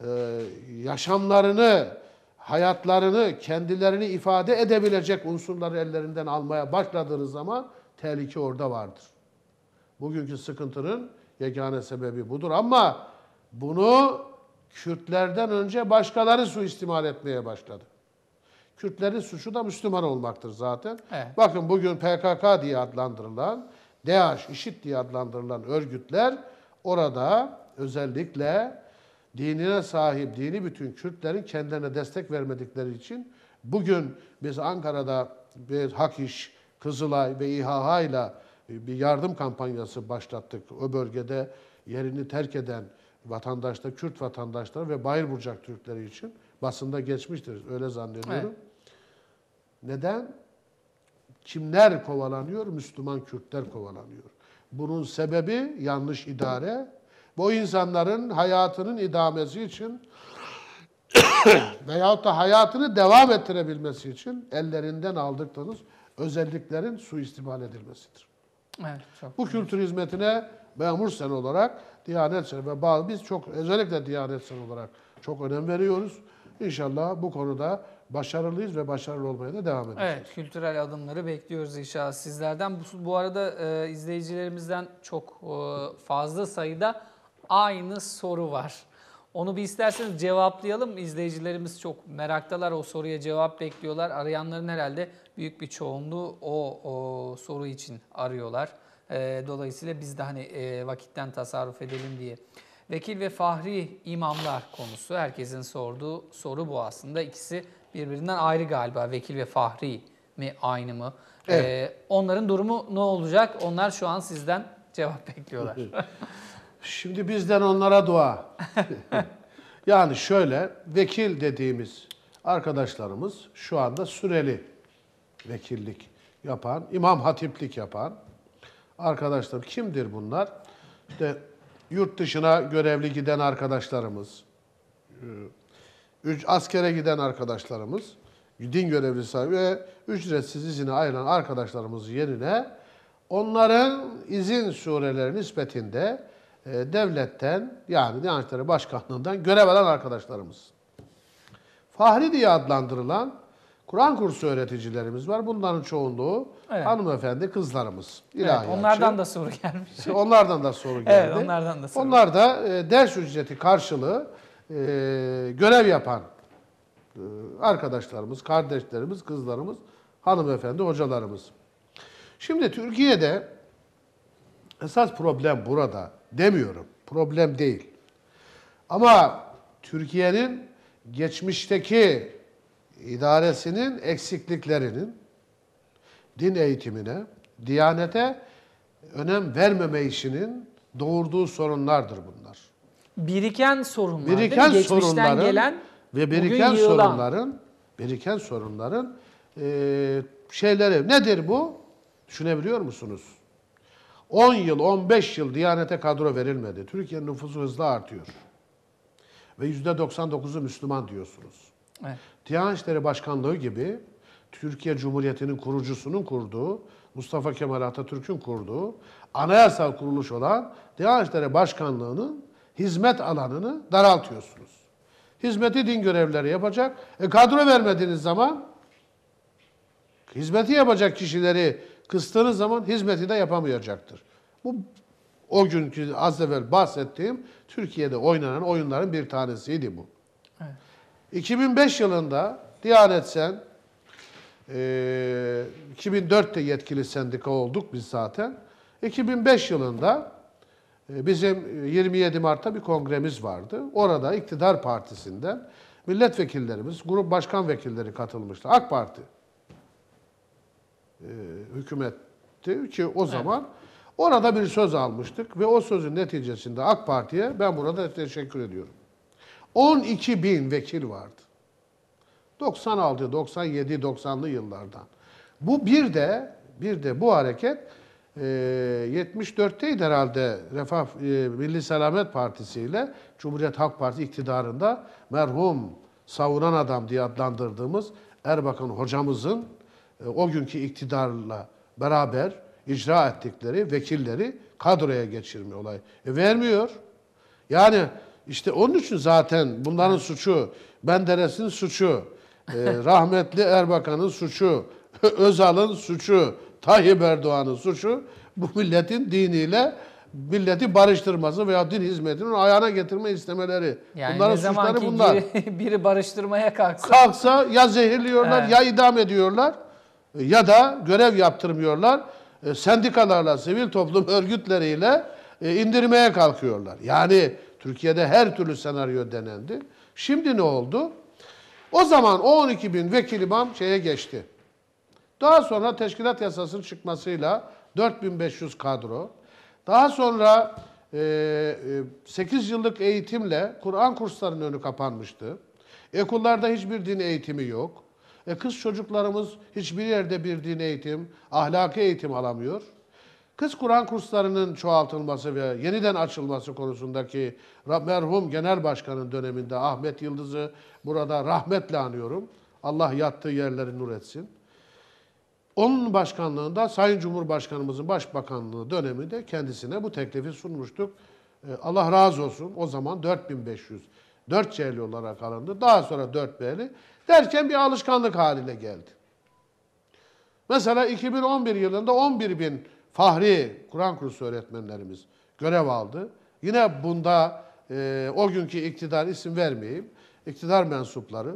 S2: e, yaşamlarını, hayatlarını, kendilerini ifade edebilecek unsurları ellerinden almaya başladığınız zaman tehlike orada vardır. Bugünkü sıkıntının yegane sebebi budur. Ama bunu Kürtlerden önce başkaları suistimal etmeye başladı. Kürtlerin suçu da Müslüman olmaktır zaten. Evet. Bakın bugün PKK diye adlandırılan, DAEŞ, IŞİD diye adlandırılan örgütler orada özellikle dinine sahip, dini bütün Kürtlerin kendilerine destek vermedikleri için bugün biz Ankara'da bir Hakiş, Kızılay ve İHH ile e, bir yardım kampanyası başlattık. O bölgede yerini terk eden vatandaşlar, Kürt vatandaşlar ve Bayırburcak Türkleri için basında geçmiştir. Öyle zannediyorum. Evet. Neden? Kimler kovalanıyor? Müslüman Kürtler kovalanıyor. Bunun sebebi yanlış idare. Bu insanların hayatının idamesi için veyahut da hayatını devam ettirebilmesi için ellerinden aldıklarınız özelliklerin suistimal edilmesidir. Evet, çok Bu güzel. kültür hizmetine memur sen olarak Diyanet Sen ve bazı biz çok özellikle Diyanet Sen olarak çok önem veriyoruz. İnşallah bu konuda başarılıyız ve başarılı olmaya da devam edeceğiz.
S1: Evet, kültürel adımları bekliyoruz inşallah sizlerden. Bu, bu arada e, izleyicilerimizden çok e, fazla sayıda aynı soru var. Onu bir isterseniz cevaplayalım. İzleyicilerimiz çok meraktalar. O soruya cevap bekliyorlar. Arayanların herhalde büyük bir çoğunluğu o, o soru için arıyorlar. E, dolayısıyla biz de hani e, vakitten tasarruf edelim diye. Vekil ve fahri imamlar konusu herkesin sorduğu soru bu aslında. İkisi birbirinden ayrı galiba vekil ve fahri mi aynı mı? Evet. Ee, onların durumu ne olacak? Onlar şu an sizden cevap bekliyorlar. Şimdi bizden onlara dua.
S2: yani şöyle vekil dediğimiz arkadaşlarımız şu anda süreli vekillik yapan, imam hatiplik yapan arkadaşlar kimdir bunlar? İşte yurt dışına görevli giden arkadaşlarımız, e, üç askere giden arkadaşlarımız, din görevlisi ve ücretsiz izine ayrılan arkadaşlarımız yerine onların izin sureleri nispetinde ee, devletten yani Diyanet İşleri Başkanlığı'ndan görev alan arkadaşlarımız. Fahri diye adlandırılan Kur'an kursu öğreticilerimiz var. Bunların çoğunluğu evet. hanımefendi kızlarımız. Evet, onlardan da soru gelmiş. onlardan da soru geldi. Evet, onlardan da soru. Onlar da e, ders ücreti karşılığı e, görev yapan e, arkadaşlarımız, kardeşlerimiz, kızlarımız, hanımefendi hocalarımız. Şimdi Türkiye'de esas problem burada demiyorum. Problem değil. Ama Türkiye'nin geçmişteki idaresinin eksikliklerinin din eğitimine, diyanete önem vermeme işinin doğurduğu sorunlardır bunlar.
S1: Biriken sorunlar. Biriken sorunların gelen ve biriken sorunların
S2: biriken sorunların e, şeyleri nedir bu? Düşünebiliyor musunuz? 10 yıl, 15 yıl Diyanet'e kadro verilmedi. Türkiye'nin nüfusu hızla artıyor. Ve %99'u Müslüman diyorsunuz. Evet. Diyanet İşleri Başkanlığı gibi Türkiye Cumhuriyeti'nin kurucusunun kurduğu, Mustafa Kemal Atatürk'ün kurduğu anayasal kuruluş olan Diyanet İşleri Başkanlığı'nın hizmet alanını daraltıyorsunuz. Hizmeti din görevleri yapacak. E kadro vermediğiniz zaman hizmeti yapacak kişileri kıstığınız zaman hizmeti de yapamayacaktır. Bu o günkü az evvel bahsettiğim Türkiye'de oynanan oyunların bir tanesiydi bu. Evet. 2005 yılında Diyanet Sen, e, 2004'te yetkili sendika olduk biz zaten. 2005 yılında e, bizim 27 e, Mart'ta bir kongremiz vardı. Orada iktidar partisinden milletvekillerimiz, grup başkan vekilleri katılmıştı. AK Parti. E, hükümetti ki o zaman evet. orada bir söz almıştık ve o sözün neticesinde AK Parti'ye ben burada teşekkür ediyorum. 12 bin vekil vardı. 96, 97, 90'lı yıllardan. Bu bir de bir de bu hareket e, 74'teydi herhalde Refah e, Milli Selamet Partisi ile Cumhuriyet Halk Partisi iktidarında merhum savunan adam diye adlandırdığımız Erbakan hocamızın e, o günkü iktidarla beraber icra ettikleri vekilleri kadroya geçirmiyor. olayı. E, vermiyor. Yani işte onun için zaten bunların suçu, Benderes'in suçu, e, rahmetli Erbakan'ın suçu, Özal'ın suçu, Tayyip Erdoğan'ın suçu bu milletin diniyle milleti barıştırması veya din hizmetinin ayağına getirme istemeleri. Yani Bunların suçları bunlar.
S1: Biri, biri barıştırmaya kalksa. Kalksa
S2: ya zehirliyorlar evet. ya idam ediyorlar. E, ya da görev yaptırmıyorlar. E, sendikalarla, sivil toplum örgütleriyle e, indirmeye kalkıyorlar. Yani Türkiye'de her türlü senaryo denendi. Şimdi ne oldu? O zaman 12 bin vekil imam şeye geçti. Daha sonra teşkilat yasasının çıkmasıyla 4500 kadro. Daha sonra e, 8 e, yıllık eğitimle Kur'an kurslarının önü kapanmıştı. Okullarda hiçbir din eğitimi yok. E kız çocuklarımız hiçbir yerde bir din eğitim, ahlaki eğitim alamıyor. Kız Kur'an kurslarının çoğaltılması ve yeniden açılması konusundaki merhum genel başkanın döneminde Ahmet Yıldız'ı burada rahmetle anıyorum. Allah yattığı yerleri nur etsin. Onun başkanlığında Sayın Cumhurbaşkanımızın başbakanlığı döneminde kendisine bu teklifi sunmuştuk. E, Allah razı olsun o zaman 4500 4 C'li olarak alındı. Daha sonra 4 B'li. Derken bir alışkanlık haline geldi. Mesela 2011 yılında 11 bin fahri Kur'an kursu öğretmenlerimiz görev aldı. Yine bunda e, o günkü iktidar isim vermeyeyim, iktidar mensupları,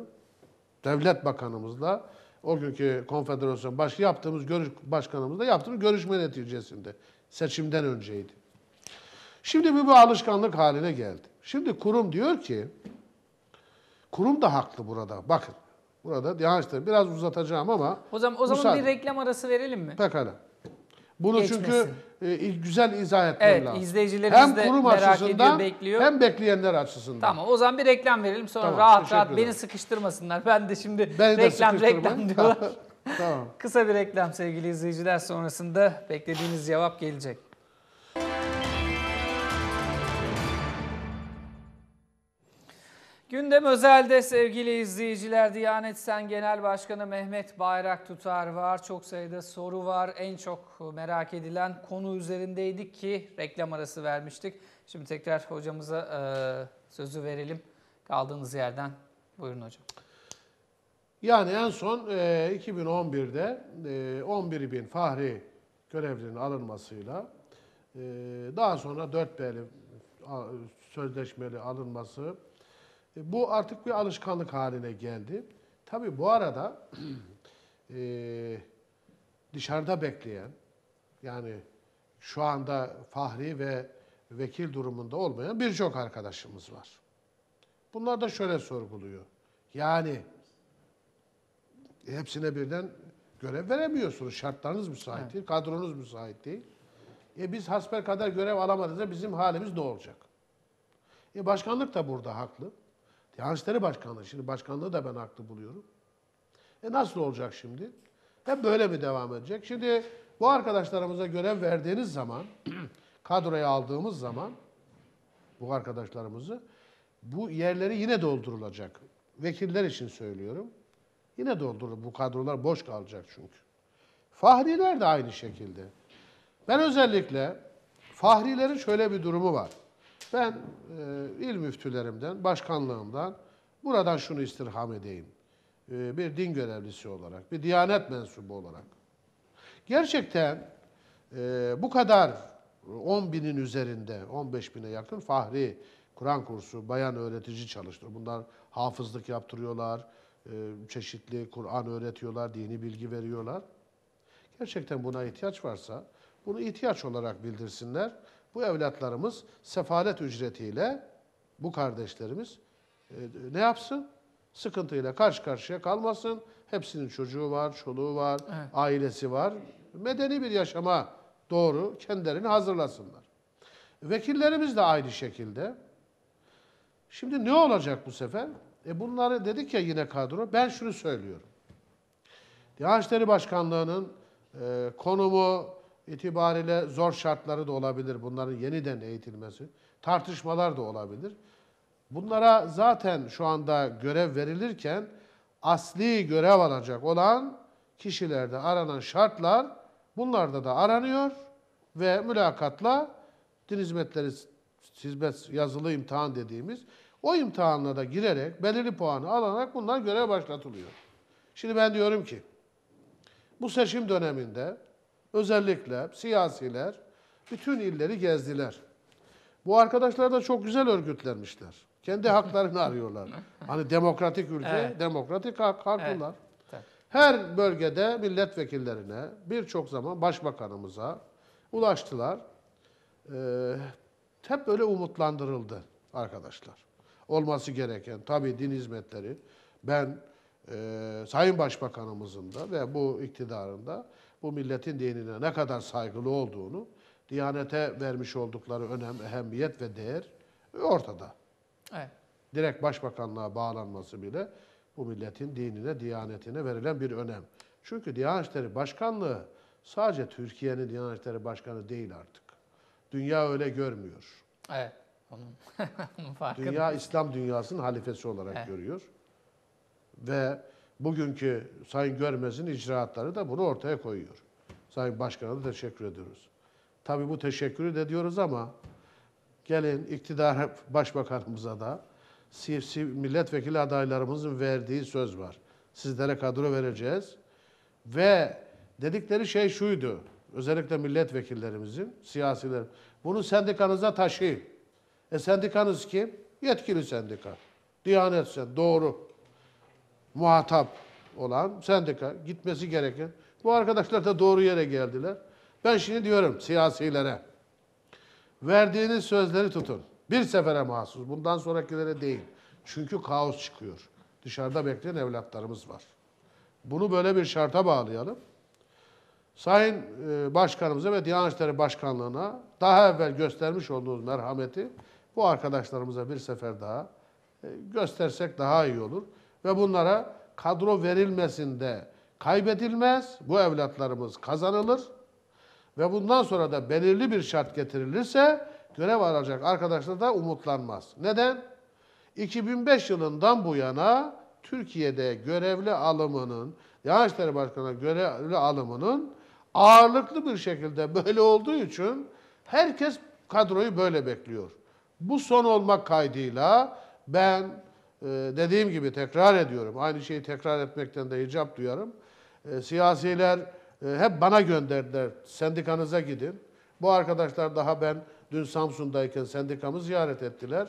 S2: devlet bakanımızla o günkü konfederasyon baş, yaptığımız görüş, başkanımızla yaptığımız görüşme neticesinde seçimden önceydi. Şimdi bu bir alışkanlık haline geldi. Şimdi kurum diyor ki Kurum da haklı burada. Bakın. Burada yanlıştır. Biraz uzatacağım ama...
S1: O zaman, o zaman bir reklam arası verelim mi?
S2: Pekala. Bunu Geçmesin. çünkü e, güzel izah etmen evet, lazım. izleyicilerimiz hem de kurum merak açısından, ediyor, bekliyor. Hem bekleyenler açısından. Tamam o
S1: zaman bir reklam verelim sonra tamam, rahat rahat beni sıkıştırmasınlar. Ben de şimdi beni reklam de reklam diyorlar. tamam. Kısa bir reklam sevgili izleyiciler sonrasında beklediğiniz cevap gelecek. Gündem özelde sevgili izleyiciler Diyanet Sen Genel Başkanı Mehmet Bayrak Tutar var. Çok sayıda soru var. En çok merak edilen konu üzerindeydik ki reklam arası vermiştik. Şimdi tekrar hocamıza e, sözü verelim. Kaldığınız yerden buyurun hocam.
S2: Yani en son e, 2011'de e, 11 bin fahri görevlinin alınmasıyla e, daha sonra 4 b'li sözleşmeli alınması e, bu artık bir alışkanlık haline geldi. Tabii bu arada e, dışarıda bekleyen, yani şu anda fahri ve vekil durumunda olmayan birçok arkadaşımız var. Bunlar da şöyle sorguluyor. Yani hepsine birden görev veremiyorsunuz. Şartlarınız müsait evet. değil, kadronuz müsait değil. E biz hasper kadar görev alamadığımızda bizim halimiz ne olacak? E başkanlık da burada haklı. Yanlışları Başkanlığı. Şimdi başkanlığı da ben haklı buluyorum. E nasıl olacak şimdi? Hep böyle mi devam edecek? Şimdi bu arkadaşlarımıza görev verdiğiniz zaman, kadroya aldığımız zaman bu arkadaşlarımızı bu yerleri yine doldurulacak. Vekiller için söylüyorum. Yine doldurulur. Bu kadrolar boş kalacak çünkü. Fahriler de aynı şekilde. Ben özellikle Fahrilerin şöyle bir durumu var. Ben e, il müftülerimden, başkanlığımdan buradan şunu istirham edeyim. E, bir din görevlisi olarak, bir diyanet mensubu olarak. Gerçekten e, bu kadar 10 binin üzerinde, 15 bine yakın fahri Kur'an kursu, bayan öğretici çalıştırıyor. Bunlar hafızlık yaptırıyorlar, e, çeşitli Kur'an öğretiyorlar, dini bilgi veriyorlar. Gerçekten buna ihtiyaç varsa bunu ihtiyaç olarak bildirsinler bu evlatlarımız sefalet ücretiyle bu kardeşlerimiz e, ne yapsın? Sıkıntıyla karşı karşıya kalmasın. Hepsinin çocuğu var, çoluğu var, evet. ailesi var. Medeni bir yaşama doğru kendilerini hazırlasınlar. Vekillerimiz de aynı şekilde. Şimdi ne olacak bu sefer? E bunları dedik ya yine kadro. Ben şunu söylüyorum. Diyanet İşleri Başkanlığı'nın e, konumu, itibariyle zor şartları da olabilir bunların yeniden eğitilmesi. Tartışmalar da olabilir. Bunlara zaten şu anda görev verilirken asli görev alacak olan kişilerde aranan şartlar bunlarda da aranıyor ve mülakatla din hizmetleri hizmet yazılı imtihan dediğimiz o imtihanla da girerek belirli puanı alarak bunlar görev başlatılıyor. Şimdi ben diyorum ki bu seçim döneminde Özellikle siyasiler bütün illeri gezdiler. Bu arkadaşlar da çok güzel örgütlenmişler. Kendi haklarını arıyorlar. Hani demokratik ülke, evet. demokratik hak, haklılar. Evet. Her bölgede milletvekillerine, birçok zaman başbakanımıza ulaştılar. Ee, hep böyle umutlandırıldı arkadaşlar. Olması gereken tabii din hizmetleri. Ben e, Sayın Başbakanımızın da ve bu iktidarında bu milletin dinine ne kadar saygılı olduğunu, Diyanete vermiş oldukları önem, ehemmiyet ve değer ortada. Evet. Direkt başbakanlığa bağlanması bile bu milletin dinine, diyanetine verilen bir önem. Çünkü Diyanet İşleri Başkanlığı sadece Türkiye'nin Diyanet İşleri Başkanı değil artık. Dünya öyle görmüyor.
S1: Evet. Onun, onun farkında. Dünya
S2: İslam dünyasının halifesi olarak evet. görüyor. Ve bugünkü Sayın Görmez'in icraatları da bunu ortaya koyuyor. Sayın Başkan'a da teşekkür ediyoruz. Tabii bu teşekkürü de diyoruz ama gelin iktidar başbakanımıza da CFC milletvekili adaylarımızın verdiği söz var. Sizlere kadro vereceğiz. Ve dedikleri şey şuydu. Özellikle milletvekillerimizin, siyasiler. Bunu sendikanıza taşıyın. E sendikanız kim? Yetkili sendika. Diyanet sen, doğru muhatap olan sendika gitmesi gereken. Bu arkadaşlar da doğru yere geldiler. Ben şimdi diyorum siyasilere verdiğiniz sözleri tutun. Bir sefere mahsus. Bundan sonrakilere değil. Çünkü kaos çıkıyor. Dışarıda bekleyen evlatlarımız var. Bunu böyle bir şarta bağlayalım. Sayın e, Başkanımıza ve Diyanet İşleri Başkanlığı'na daha evvel göstermiş olduğunuz merhameti bu arkadaşlarımıza bir sefer daha e, göstersek daha iyi olur ve bunlara kadro verilmesinde kaybedilmez. Bu evlatlarımız kazanılır ve bundan sonra da belirli bir şart getirilirse görev alacak arkadaşlar da umutlanmaz. Neden? 2005 yılından bu yana Türkiye'de görevli alımının, Diyanet İşleri Başkanı'na görevli alımının ağırlıklı bir şekilde böyle olduğu için herkes kadroyu böyle bekliyor. Bu son olmak kaydıyla ben ee, dediğim gibi tekrar ediyorum. Aynı şeyi tekrar etmekten de icap duyarım. Ee, siyasiler e, hep bana gönderdiler. Sendikanıza gidin. Bu arkadaşlar daha ben dün Samsun'dayken sendikamı ziyaret ettiler.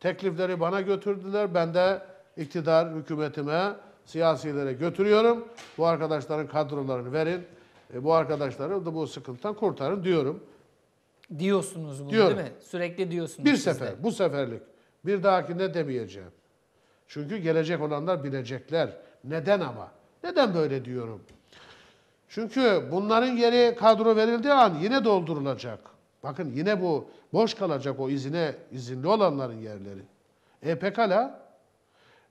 S2: Teklifleri bana götürdüler. Ben de iktidar, hükümetime, siyasilere götürüyorum. Bu arkadaşların kadrolarını verin. E, bu arkadaşları da bu sıkıntıdan kurtarın diyorum.
S1: Diyorsunuz bunu diyorum. değil mi? Sürekli diyorsunuz. Bir sefer,
S2: bu seferlik. Bir dahaki ne demeyeceğim. Çünkü gelecek olanlar bilecekler. Neden ama? Neden böyle diyorum? Çünkü bunların yeri kadro verildiği an yine doldurulacak. Bakın yine bu boş kalacak o izine izinli olanların yerleri. E pekala.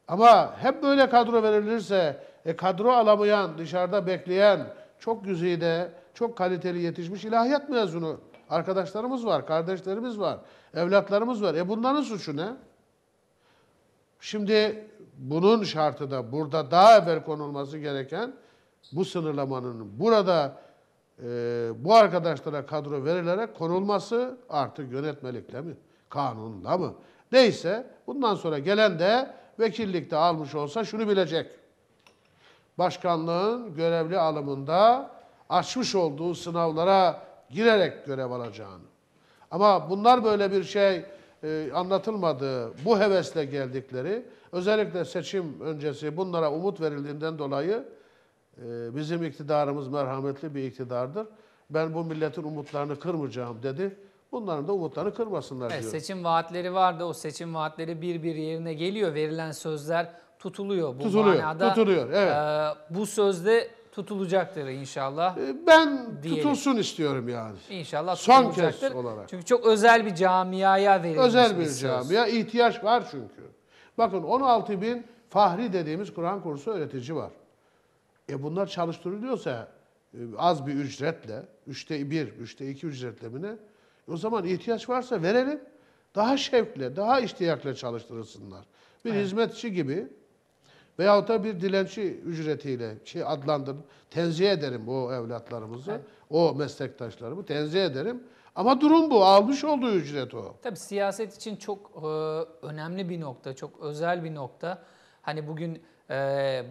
S2: Ama hep böyle kadro verilirse e, kadro alamayan, dışarıda bekleyen çok güzide, çok kaliteli yetişmiş ilahiyat mezunu arkadaşlarımız var, kardeşlerimiz var, evlatlarımız var. E bunların suçu ne? Şimdi bunun şartı da burada daha evvel konulması gereken bu sınırlamanın burada e, bu arkadaşlara kadro verilerek konulması artık yönetmelikle mi, kanunla mı? Neyse bundan sonra gelen de vekillikte almış olsa şunu bilecek. Başkanlığın görevli alımında açmış olduğu sınavlara girerek görev alacağını. Ama bunlar böyle bir şey e, anlatılmadığı bu hevesle geldikleri özellikle seçim öncesi bunlara umut verildiğinden dolayı e, bizim iktidarımız merhametli bir iktidardır. Ben bu milletin umutlarını kırmayacağım dedi. Bunların da umutlarını kırmasınlar evet, diyor. Seçim
S1: vaatleri vardı. O seçim vaatleri bir bir yerine geliyor. Verilen sözler tutuluyor. Bu tutuluyor, manada, tutuluyor. Evet. E, bu sözde tutulacaktır inşallah. Ee, ben diyelim. tutulsun
S2: istiyorum yani.
S1: İnşallah Son kez olarak. Çünkü çok özel bir camiaya verilmiş. Özel bir camiye ihtiyaç var çünkü.
S2: Bakın 16 bin fahri dediğimiz Kur'an kursu öğretici var. E bunlar çalıştırılıyorsa e, az bir ücretle, üçte bir, üçte iki ücretle mi ne? E, o zaman ihtiyaç varsa verelim. Daha şevkle, daha iştiyakla çalıştırılsınlar. Bir evet. hizmetçi gibi Veyahut da bir dilenci ücretiyle şey adlandırın. Tenzih ederim o evlatlarımızı, evet. o meslektaşlarımı tenzih ederim. Ama durum bu. Almış olduğu ücret o.
S1: Tabii siyaset için çok e, önemli bir nokta, çok özel bir nokta. Hani bugün e,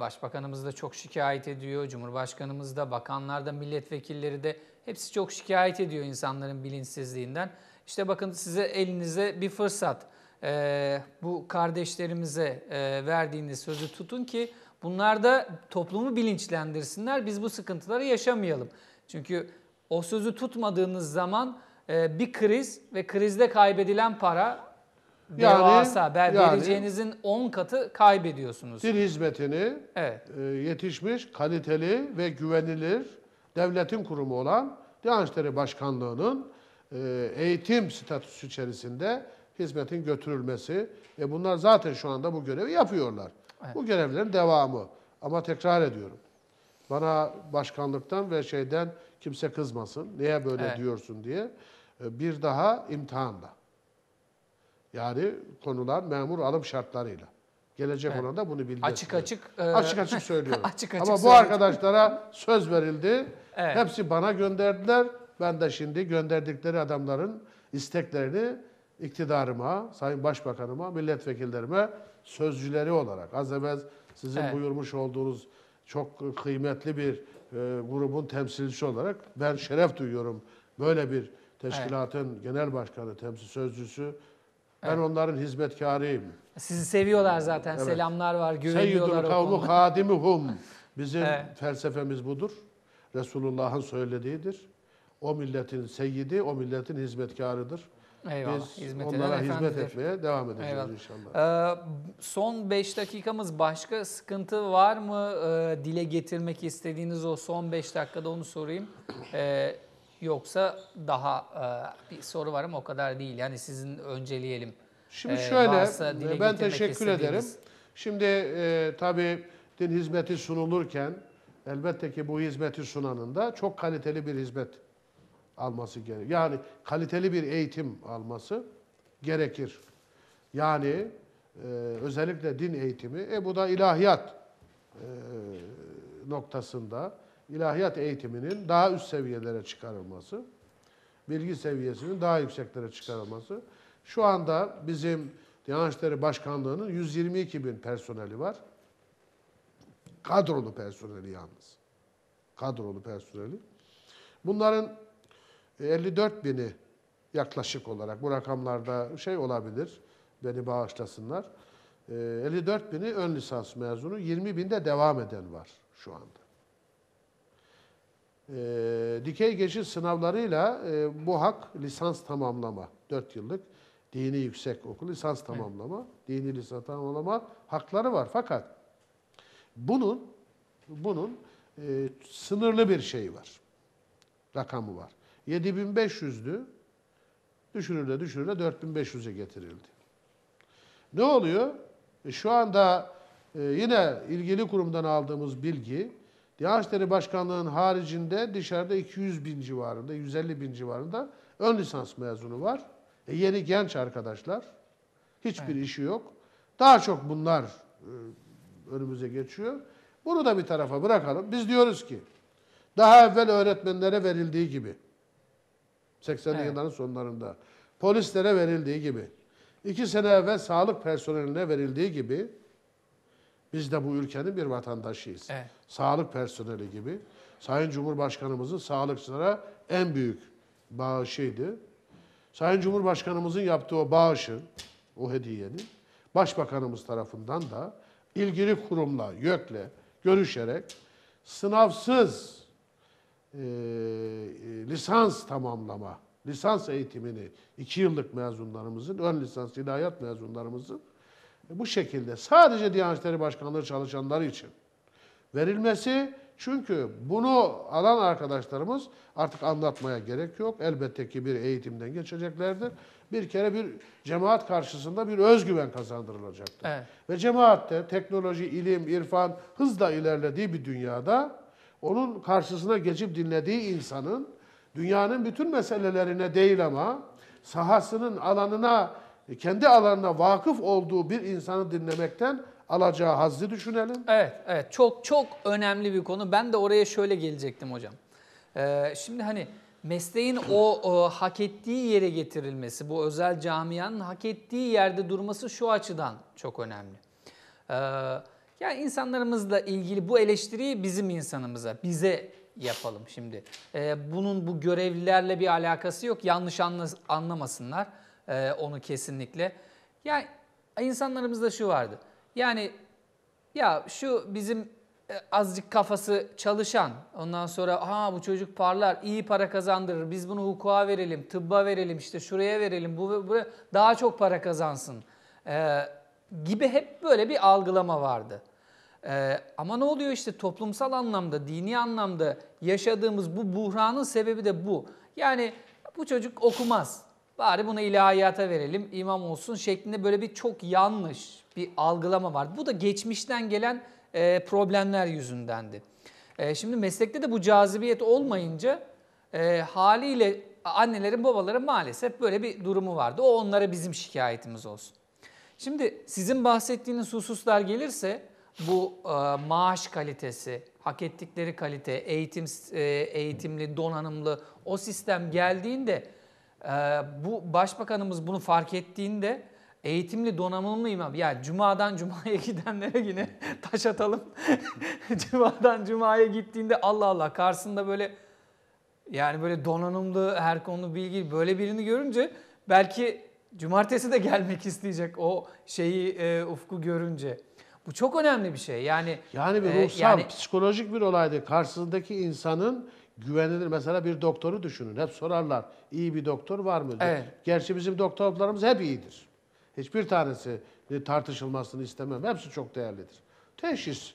S1: başbakanımız da çok şikayet ediyor, cumhurbaşkanımız da, bakanlar da, milletvekilleri de hepsi çok şikayet ediyor insanların bilinçsizliğinden. İşte bakın size elinize bir fırsat e, bu kardeşlerimize e, verdiğiniz sözü tutun ki bunlar da toplumu bilinçlendirsinler. Biz bu sıkıntıları yaşamayalım. Çünkü o sözü tutmadığınız zaman e, bir kriz ve krizde kaybedilen para yani, devasa. Ben yani, vereceğinizin 10 katı kaybediyorsunuz. Bir
S2: hizmetini evet. e, yetişmiş, kaliteli ve güvenilir devletin kurumu olan Diyanet İşleri Başkanlığı'nın e, eğitim statüsü içerisinde hizmetin götürülmesi ve bunlar zaten şu anda bu görevi yapıyorlar. Evet. Bu görevlerin devamı. Ama tekrar ediyorum. Bana başkanlıktan ve şeyden kimse kızmasın. Niye böyle evet. diyorsun diye. E, bir daha imtihanda. Yani konular memur alım şartlarıyla. Gelecek evet. olan da bunu bildirsin. Açık
S1: açık. E... Açık açık söylüyorum. açık açık Ama bu söylüyorum. arkadaşlara
S2: söz verildi. Evet. Hepsi bana gönderdiler. Ben de şimdi gönderdikleri adamların isteklerini iktidarıma, Sayın Başbakanıma, milletvekillerime sözcüleri olarak az evvel sizin evet. buyurmuş olduğunuz çok kıymetli bir e, grubun temsilcisi olarak ben şeref duyuyorum. Böyle bir teşkilatın evet. genel başkanı, temsil sözcüsü. Ben evet. onların hizmetkarıyım. Sizi seviyorlar zaten. Evet. Selamlar var, güveniyorlar. Seyyidul kavlu Bizim evet. felsefemiz budur. Resulullah'ın söylediğidir. O milletin seyyidi, o milletin hizmetkarıdır. Eyvallah. Biz hizmet onlara hizmet etmeye devam edeceğiz Eyvallah. inşallah.
S1: Ee, son 5 dakikamız başka sıkıntı var mı? Ee, dile getirmek istediğiniz o son 5 dakikada onu sorayım. Ee, yoksa daha e, bir soru var ama o kadar değil. Yani sizin önceleyelim. Şimdi ee, şöyle ben teşekkür ederim.
S2: Şimdi e, tabii din hizmeti sunulurken elbette ki bu hizmeti sunanında çok kaliteli bir hizmet alması gerekir. Yani kaliteli bir eğitim alması gerekir. Yani e, özellikle din eğitimi, e bu da ilahiyat e, noktasında ilahiyat eğitiminin daha üst seviyelere çıkarılması, bilgi seviyesinin daha yükseklere çıkarılması. Şu anda bizim Diyanet İşleri Başkanlığı'nın 122 bin personeli var. Kadrolu personeli yalnız. Kadrolu personeli. Bunların 54 bini yaklaşık olarak bu rakamlarda şey olabilir, beni bağışlasınlar. 54 ee, bini ön lisans mezunu, 20 binde devam eden var şu anda. E, dikey geçiş sınavlarıyla e, bu hak lisans tamamlama, 4 yıllık dini yüksek okul lisans tamamlama, evet. dini lisans tamamlama hakları var. Fakat bunun bunun e, sınırlı bir şeyi var, rakamı var. 7500'dü. Düşürüle düşürüle 4500'e getirildi. Ne oluyor? E şu anda e, yine ilgili kurumdan aldığımız bilgi Diyanet Başkanlığı'nın haricinde dışarıda 200 bin civarında, 150 bin civarında ön lisans mezunu var. E, yeni genç arkadaşlar. Hiçbir evet. işi yok. Daha çok bunlar e, önümüze geçiyor. Bunu da bir tarafa bırakalım. Biz diyoruz ki daha evvel öğretmenlere verildiği gibi 80'li evet. yılların sonlarında. Polislere verildiği gibi. iki sene evvel sağlık personeline verildiği gibi biz de bu ülkenin bir vatandaşıyız. Evet. Sağlık personeli gibi. Sayın Cumhurbaşkanımızın sağlıkçılara en büyük bağışıydı. Sayın Cumhurbaşkanımızın yaptığı o bağışın, o hediyenin Başbakanımız tarafından da ilgili kurumla, YÖK'le görüşerek sınavsız ee, e, lisans tamamlama, lisans eğitimini iki yıllık mezunlarımızın, ön lisans ilahiyat mezunlarımızın e, bu şekilde sadece Diyanet İşleri Başkanlığı çalışanları için verilmesi çünkü bunu alan arkadaşlarımız artık anlatmaya gerek yok. Elbette ki bir eğitimden geçeceklerdir. Bir kere bir cemaat karşısında bir özgüven kazandırılacaktır. Evet. Ve cemaatte teknoloji, ilim, irfan hızla ilerlediği bir dünyada onun karşısına geçip dinlediği insanın dünyanın bütün meselelerine değil ama sahasının alanına, kendi alanına vakıf olduğu bir insanı
S1: dinlemekten alacağı hazzı düşünelim. Evet, evet. Çok çok önemli bir konu. Ben de oraya şöyle gelecektim hocam. Ee, şimdi hani mesleğin o, o hak ettiği yere getirilmesi, bu özel camianın hak ettiği yerde durması şu açıdan çok önemli. Ee, ya insanlarımızla ilgili bu eleştiriyi bizim insanımıza, bize yapalım şimdi. Ee, bunun bu görevlilerle bir alakası yok. Yanlış anla, anlamasınlar ee, onu kesinlikle. Yani insanlarımızda şu vardı. Yani ya şu bizim e, azıcık kafası çalışan, ondan sonra ha bu çocuk parlar, iyi para kazandırır, biz bunu hukuka verelim, tıbba verelim, işte şuraya verelim, bu, buraya daha çok para kazansın ee, gibi hep böyle bir algılama vardı. Ee, ama ne oluyor işte toplumsal anlamda, dini anlamda yaşadığımız bu buhranın sebebi de bu. Yani bu çocuk okumaz. Bari bunu ilahiyata verelim, imam olsun şeklinde böyle bir çok yanlış bir algılama var. Bu da geçmişten gelen e, problemler yüzündendi. E, şimdi meslekte de bu cazibiyet olmayınca e, haliyle annelerin babaların maalesef böyle bir durumu vardı. O onlara bizim şikayetimiz olsun. Şimdi sizin bahsettiğiniz hususlar gelirse bu e, maaş kalitesi, hak ettikleri kalite, eğitim e, eğitimli, donanımlı o sistem geldiğinde e, bu başbakanımız bunu fark ettiğinde eğitimli donanımlı imam. Ya cumadan cumaya gidenlere yine taş atalım. cumadan cumaya gittiğinde Allah Allah karşısında böyle yani böyle donanımlı her konu bilgi böyle birini görünce belki cumartesi de gelmek isteyecek o şeyi e, ufku görünce. Bu çok önemli bir şey. Yani yani bir e, ruhsal, e, yani,
S2: psikolojik bir olaydı. Karşısındaki insanın güvenilir. Mesela bir doktoru düşünün. Hep sorarlar. İyi bir doktor var mı? Evet. Gerçi bizim doktorlarımız hep iyidir. Hiçbir tanesi e, tartışılmasını istemem. Hepsi çok değerlidir. Teşhis.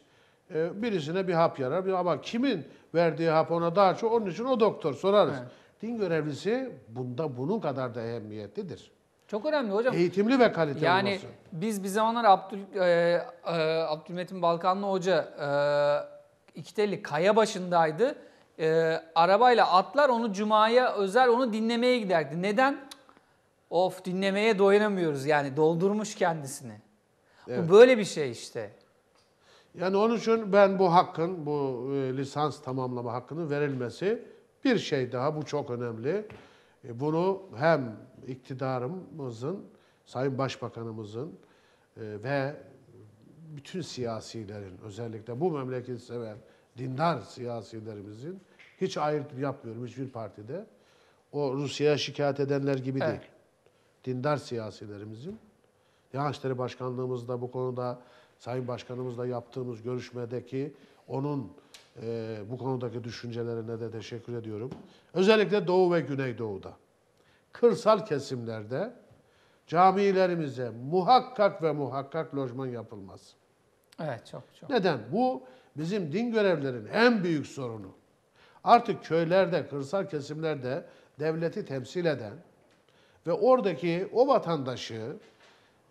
S2: E, birisine bir hap yarar ama kimin verdiği hap ona daha çok onun için o doktor sorarız. Evet. Din görevlisi bunda bunun kadar da ehemmiyetlidir.
S1: Çok önemli hocam. Eğitimli ve kaliteli yani, olması. Yani biz bir zamanlar Abdül, e, e, Abdülmetin Balkanlı Hoca e, İkiteli kaya başındaydı. E, arabayla atlar onu cumaya özel onu dinlemeye giderdi. Neden? Of dinlemeye doyamıyoruz yani doldurmuş kendisini. Evet. Bu böyle bir şey işte.
S2: Yani onun için ben bu hakkın, bu e, lisans tamamlama hakkının verilmesi bir şey daha bu çok önemli. E, bunu hem iktidarımızın, Sayın Başbakanımızın e, ve bütün siyasilerin özellikle bu memleketi seven dindar siyasilerimizin hiç ayrım yapmıyorum hiçbir partide. O Rusya'ya şikayet edenler gibi evet. değil. Dindar siyasilerimizin. Diyanet Başkanlığımızda bu konuda Sayın Başkanımızla yaptığımız görüşmedeki onun e, bu konudaki düşüncelerine de teşekkür ediyorum. Özellikle Doğu ve Güneydoğu'da, kırsal kesimlerde camilerimize muhakkak ve muhakkak lojman yapılmaz.
S1: Evet çok çok. Neden?
S2: Bu bizim din görevlerinin en büyük sorunu. Artık köylerde, kırsal kesimlerde devleti temsil eden ve oradaki o vatandaşı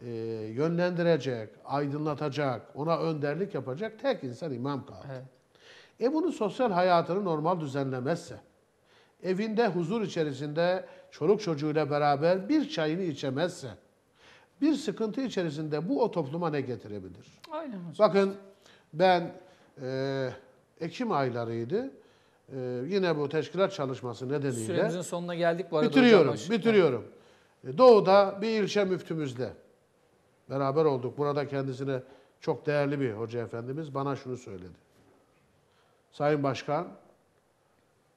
S2: e, yönlendirecek, aydınlatacak, ona önderlik yapacak tek insan imam kaldı. Evet. E bunu sosyal hayatını normal düzenlemezse, evinde huzur içerisinde çoluk çocuğuyla beraber bir çayını içemezse, bir sıkıntı içerisinde bu o topluma ne getirebilir? Aynen Bakın ben e, Ekim aylarıydı. E, yine bu teşkilat çalışması nedeniyle... Süremizin sonuna geldik bu arada Bitiriyorum, hocam. bitiriyorum. E, doğu'da bir ilçe müftümüzle beraber olduk. Burada kendisine çok değerli bir hoca efendimiz bana şunu söyledi. Sayın Başkan,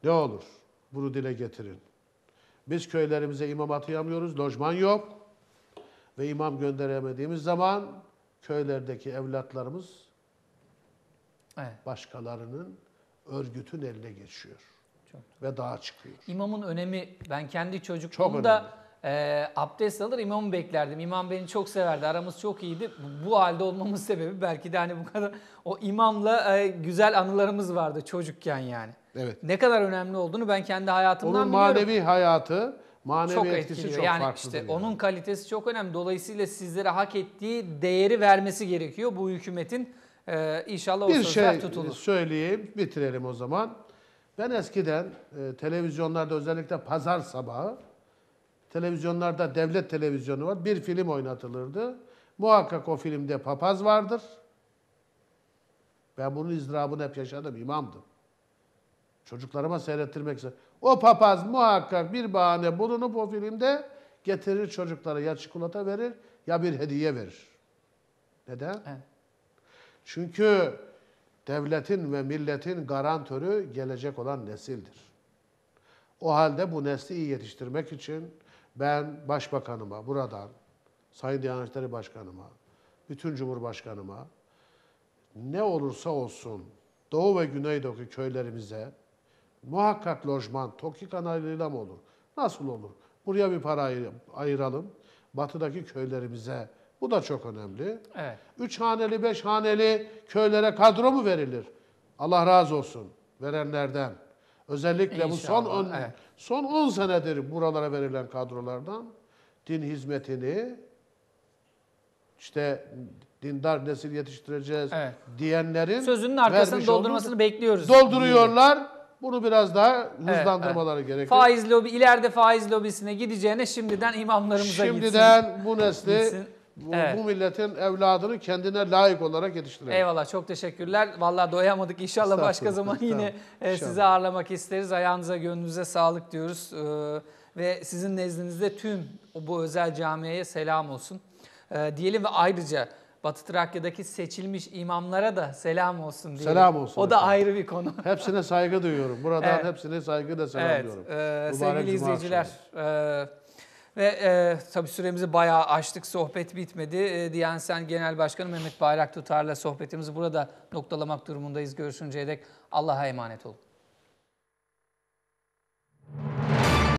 S2: ne olur bunu dile getirin. Biz köylerimize imam atayamıyoruz, lojman yok. Ve imam gönderemediğimiz zaman köylerdeki evlatlarımız evet. başkalarının örgütün eline geçiyor. Çok. Ve dağa çıkıyor.
S1: İmamın önemi ben kendi çocukluğumda e, abdest alır imamı beklerdim. İmam beni çok severdi. Aramız çok iyiydi. Bu, bu halde olmamın sebebi belki de hani bu kadar o imamla e, güzel anılarımız vardı çocukken yani. Evet. Ne kadar önemli olduğunu ben kendi hayatımdan biliyorum. Onun manevi hayatı, manevi çok etkisi etkiliyor. çok yani farklıdır. Işte yani. Onun kalitesi çok önemli. Dolayısıyla sizlere hak ettiği değeri vermesi gerekiyor bu hükümetin. Ee, inşallah o Bir şey tutulur.
S2: söyleyeyim, bitirelim o zaman. Ben eskiden e, televizyonlarda özellikle pazar sabahı Televizyonlarda devlet televizyonu var. Bir film oynatılırdı. Muhakkak o filmde papaz vardır. Ben bunun izdrabını hep yaşadım, İmamdım. Çocuklarıma seyrettirmek için. O papaz muhakkak bir bahane bulunup o filmde getirir çocuklara ya çikolata verir ya bir hediye verir. Neden? Evet. Çünkü devletin ve milletin garantörü gelecek olan nesildir. O halde bu nesli iyi yetiştirmek için ben başbakanıma buradan, Sayın Diyanet İşleri Başkanıma, bütün Cumhurbaşkanıma ne olursa olsun Doğu ve Güneydoğu köylerimize muhakkak lojman toki kanalıyla mı olur? Nasıl olur? Buraya bir para ayıralım. Batıdaki köylerimize bu da çok önemli. Evet. Üç haneli, beş haneli köylere kadro mu verilir? Allah razı olsun verenlerden. Özellikle İnşallah, bu son on, son 10 senedir buralara verilen kadrolardan din hizmetini işte dindar nesil yetiştireceğiz evet. diyenlerin sözünün arkasını doldurmasını olduğu, bekliyoruz. Dolduruyorlar.
S1: Bunu biraz daha hızlandırmaları evet, evet. gerekiyor. Faiz lobi ileride faiz lobisine gideceğine şimdiden imamlarımıza şimdiden gitsin. Şimdiden bu nesli gitsin bu, evet. bu milletin evladını kendine layık olarak yetiştirelim. Eyvallah çok teşekkürler. Valla doyamadık inşallah başka zaman yine e, tamam. sizi ağırlamak isteriz. Ayağınıza gönlünüze sağlık diyoruz. E, ve sizin nezdinizde tüm bu özel camiye selam olsun. E, diyelim ve ayrıca Batı Trakya'daki seçilmiş imamlara da selam olsun diyelim. Selam olsun. O da efendim. ayrı bir konu. hepsine
S2: saygı duyuyorum. Buradan evet. hepsine saygı da selam evet. diyorum. Ee, sevgili izleyiciler...
S1: E, ve e, tabii süremizi bayağı açtık sohbet bitmedi. E, Diyanet Sen Genel Başkanı Mehmet Bayrak Tutar'la sohbetimizi burada noktalamak durumundayız. Görüşünceye dek Allah'a emanet olun.